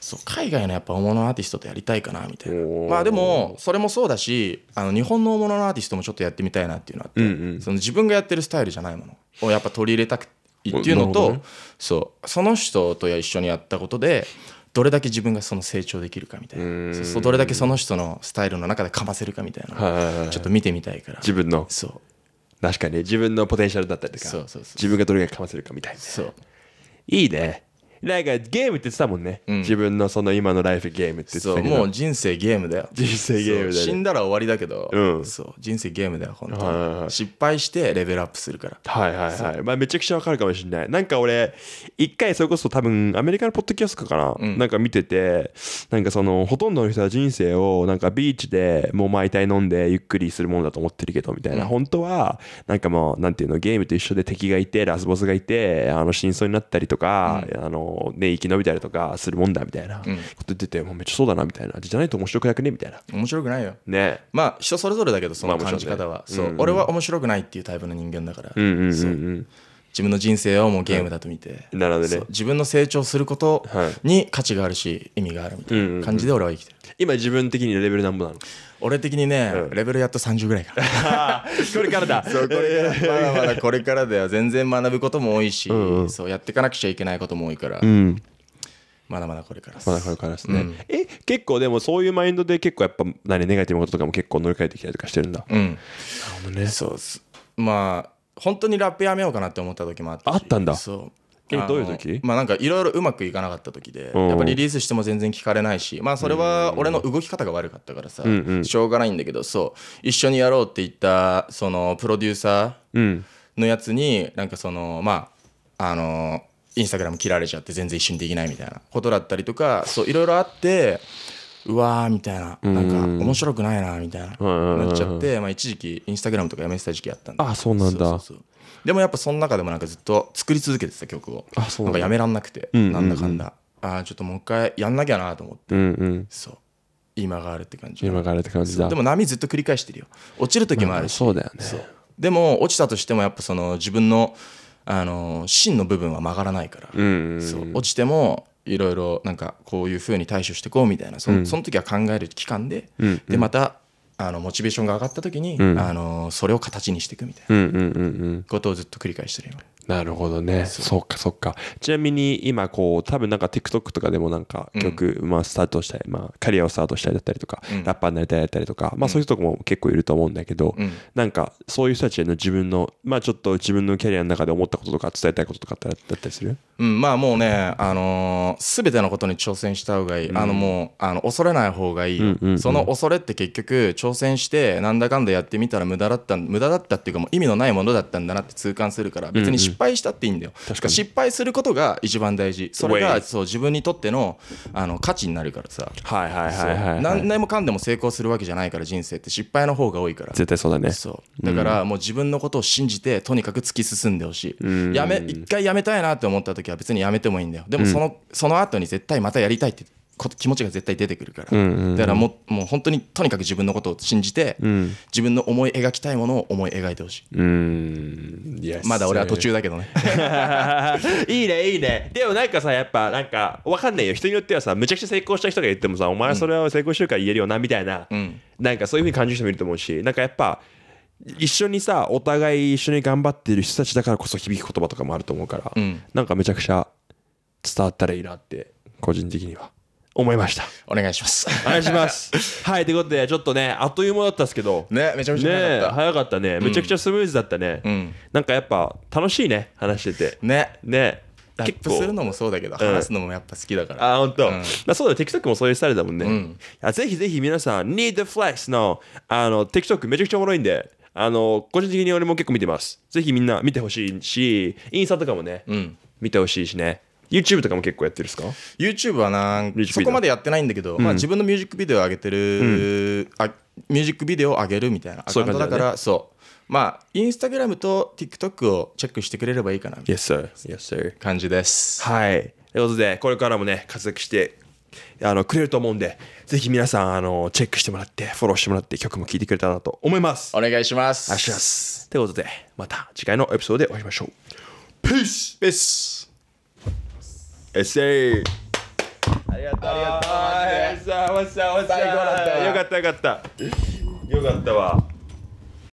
そう海外のやっぱ大物アーティストとやりたいかなみたいなまあでもそれもそうだしあの日本の大物のアーティストもちょっとやってみたいなっていうのあって、うんうん、その自分がやってるスタイルじゃないものをやっぱ取り入れたくてっていうのと、ね、そうその人と一緒にやったことでどれだけ自分がその成長できるかみたいなそうどれだけその人のスタイルの中でかませるかみたいなちょっと見てみたいから自分のそう確かに自分のポテンシャルだったりとかそうそうそう自分がどれだけかませるかみたいなそういいねなんかゲームって言ってたもんね、うん、自分のその今のライフゲームって言ってたけどそうもう人生ゲームだよ人生ゲームだよ、死んだら終わりだけど、うん、そう人生ゲームだよ本当に、はいはい、失敗してレベルアップするからはいはいはいまあめちゃくちゃわかるかもしれないなんか俺一回それこそ多分アメリカのポッドキャストかな、うん、なんか見ててなんかそのほとんどの人は人生をなんかビーチでもう毎回飲んでゆっくりするものだと思ってるけどみたいな、うん、本当はなんかもうなんていうのゲームと一緒で敵がいてラスボスがいてあの真相になったりとか、あのね、生き延びたりとかするもんだみたいなこと言ってて、もうめっちゃそうだなみたいな。じゃないと面白くなくねみたいな。面白くないよ。ね。まあ人それぞれだけど、その感じ方は。そう、俺は面白くないっていうタイプの人間だから。うんうんうん、うん。自分の人生をもうゲームだと見て、なるほどね自分の成長することに価値があるし、意味があるみたいな感じで俺は生きてる、うんうんうん、今自分的にレベル何ぼなの俺的にね、うん、レベルやっと30ぐらいか これからだそうこれ まだまだこれからだよ全然学ぶことも多いし、うんうん、そうやっていかなくちゃいけないことも多いから、うん、まだまだこれからまだこれからですね、うん、え結構でもそういうマインドで結構やっぱ何ネガティブなこととかも結構乗り換えてきたりとかしてるんだうんなるほどねそうまあ本当にラップやめようかなって思った時もあったあったんだそうえどういう時まあなんかいろいろうまくいかなかった時でやっぱリリースしても全然聞かれないしまあそれは俺の動き方が悪かったからさ、しょうがないんだけどそう一緒にやろうって言ったそのプロデューサーのやつになんかそのまああのインスタグラム切られちゃって全然一緒にできないみたいなことだったりとかそういろいろあってうわーみたいななんか面白くないなみたいななっちゃって、まあ、一時期インスタグラムとかやめてた時期やったんであそうなんだでもやっぱその中でもなんかずっと作り続けてた曲をあそうなんかやめらんなくて、なんだかんだああちょっともう一回やんなきゃなと思って、そう今があるって感じ今があるって感じだでも波ずっと繰り返してるよ落ちる時もあるし、そうだよねでも落ちたとしてもやっぱその自分のあの芯の部分は曲がらないから、そう落ちてもいろいろなんかこういうふうに対処していこうみたいなそ,、の時は考える期間で、でまたあのモチベーションが上がった時に、あのそれを形にしていくみたいなことをずっと繰り返してる今。なるほどね。そっかそっか。ちなみに今こう多分なんか TikTok とかでもなんか曲、うん、まあスタートしたり、まあキャリアをスタートしたりだったりとか、うん、ラッパーになりたいだったりとか、まあそういうとこも結構いると思うんだけど、うん、なんかそういう人たちへの自分の、まあちょっと自分のキャリアの中で思ったこととか伝えたいこととかだったりするうん、まあもうね、あのー、全てのことに挑戦した方がいい。あのもう、あの、恐れない方がいい、うんうんうん、その恐れって結局挑戦してなんだかんだやってみたら無駄だった、無駄だったっていうかもう意味のないものだったんだなって痛感するから、別に失敗したっていいんだよ失敗することが一番大事それがそう自分にとってのあの価値になるからさはいはいはい何でもかんでも成功するわけじゃないから人生って失敗の方が多いから絶対そうだねそうだからもう自分のことを信じてとにかく突き進んでほしいやめ一回やめたいなって思った時は別にやめてもいいんだよでもその,、その後に絶対またやりたいって気持ちが絶対出てくるから、だからももう本当にとにかく自分のことを信じて、自分の思い描きたいものを思い描いてほしい、うん、まだ俺は途中だけどね いいねいいねでもなんかさやっぱなんかわかんないよ人によってはさむちゃくちゃ成功した人が言ってもさお前はそれは成功してるから言えるよなみたいな、うん、なんかそういうふうに感じる人もいると思うしなんかやっぱ一緒にさお互い一緒に頑張ってる人たちだからこそ響く言葉とかもあると思うから、うん、なんかめちゃくちゃ伝わったらいいなって個人的には思いましたお願いしますお願いします はいということでちょっとねあっという間だったですけどねめちゃめちゃ早かった、ね、早かったねめちゃくちゃスムーズだったね、うん、なんかやっぱ楽しいね話しててねねラップするのもそうだけど、話すのもやっぱ好きだから。あ、本当。うん、まあそうだ、TikTok もそういうスタイルだもんね。うん、ぜひぜひ皆さん、Need the Flex のあの TikTok めちゃくちゃおもろいんで、あの個人的に俺も結構見てます。ぜひみんな見てほしいし、インスタとかもね、うん、見てほしいしね。YouTube とかも結構やってるですか ?YouTube はなそこまでやってないんだけど、うん、まあ、自分のミュージックビデオを上げてる、うん、あミュージックビデオを上げるみたいなアカウントだから、ね、そう,、まあインスタグラムと TikTok をチェックしてくれればいいかなイエス、な yes, sir. Yes, sir. 感じですはいということでこれからもね活躍してあのくれると思うんでぜひ皆さんあのチェックしてもらってフォローしてもらって曲も聴いてくれたらなと思いますお願いしますお願いしますということでまた次回のエピソードでお会いしましょう Peace! Peace! エッセイありがとうありがとうよかったよかったよかったわ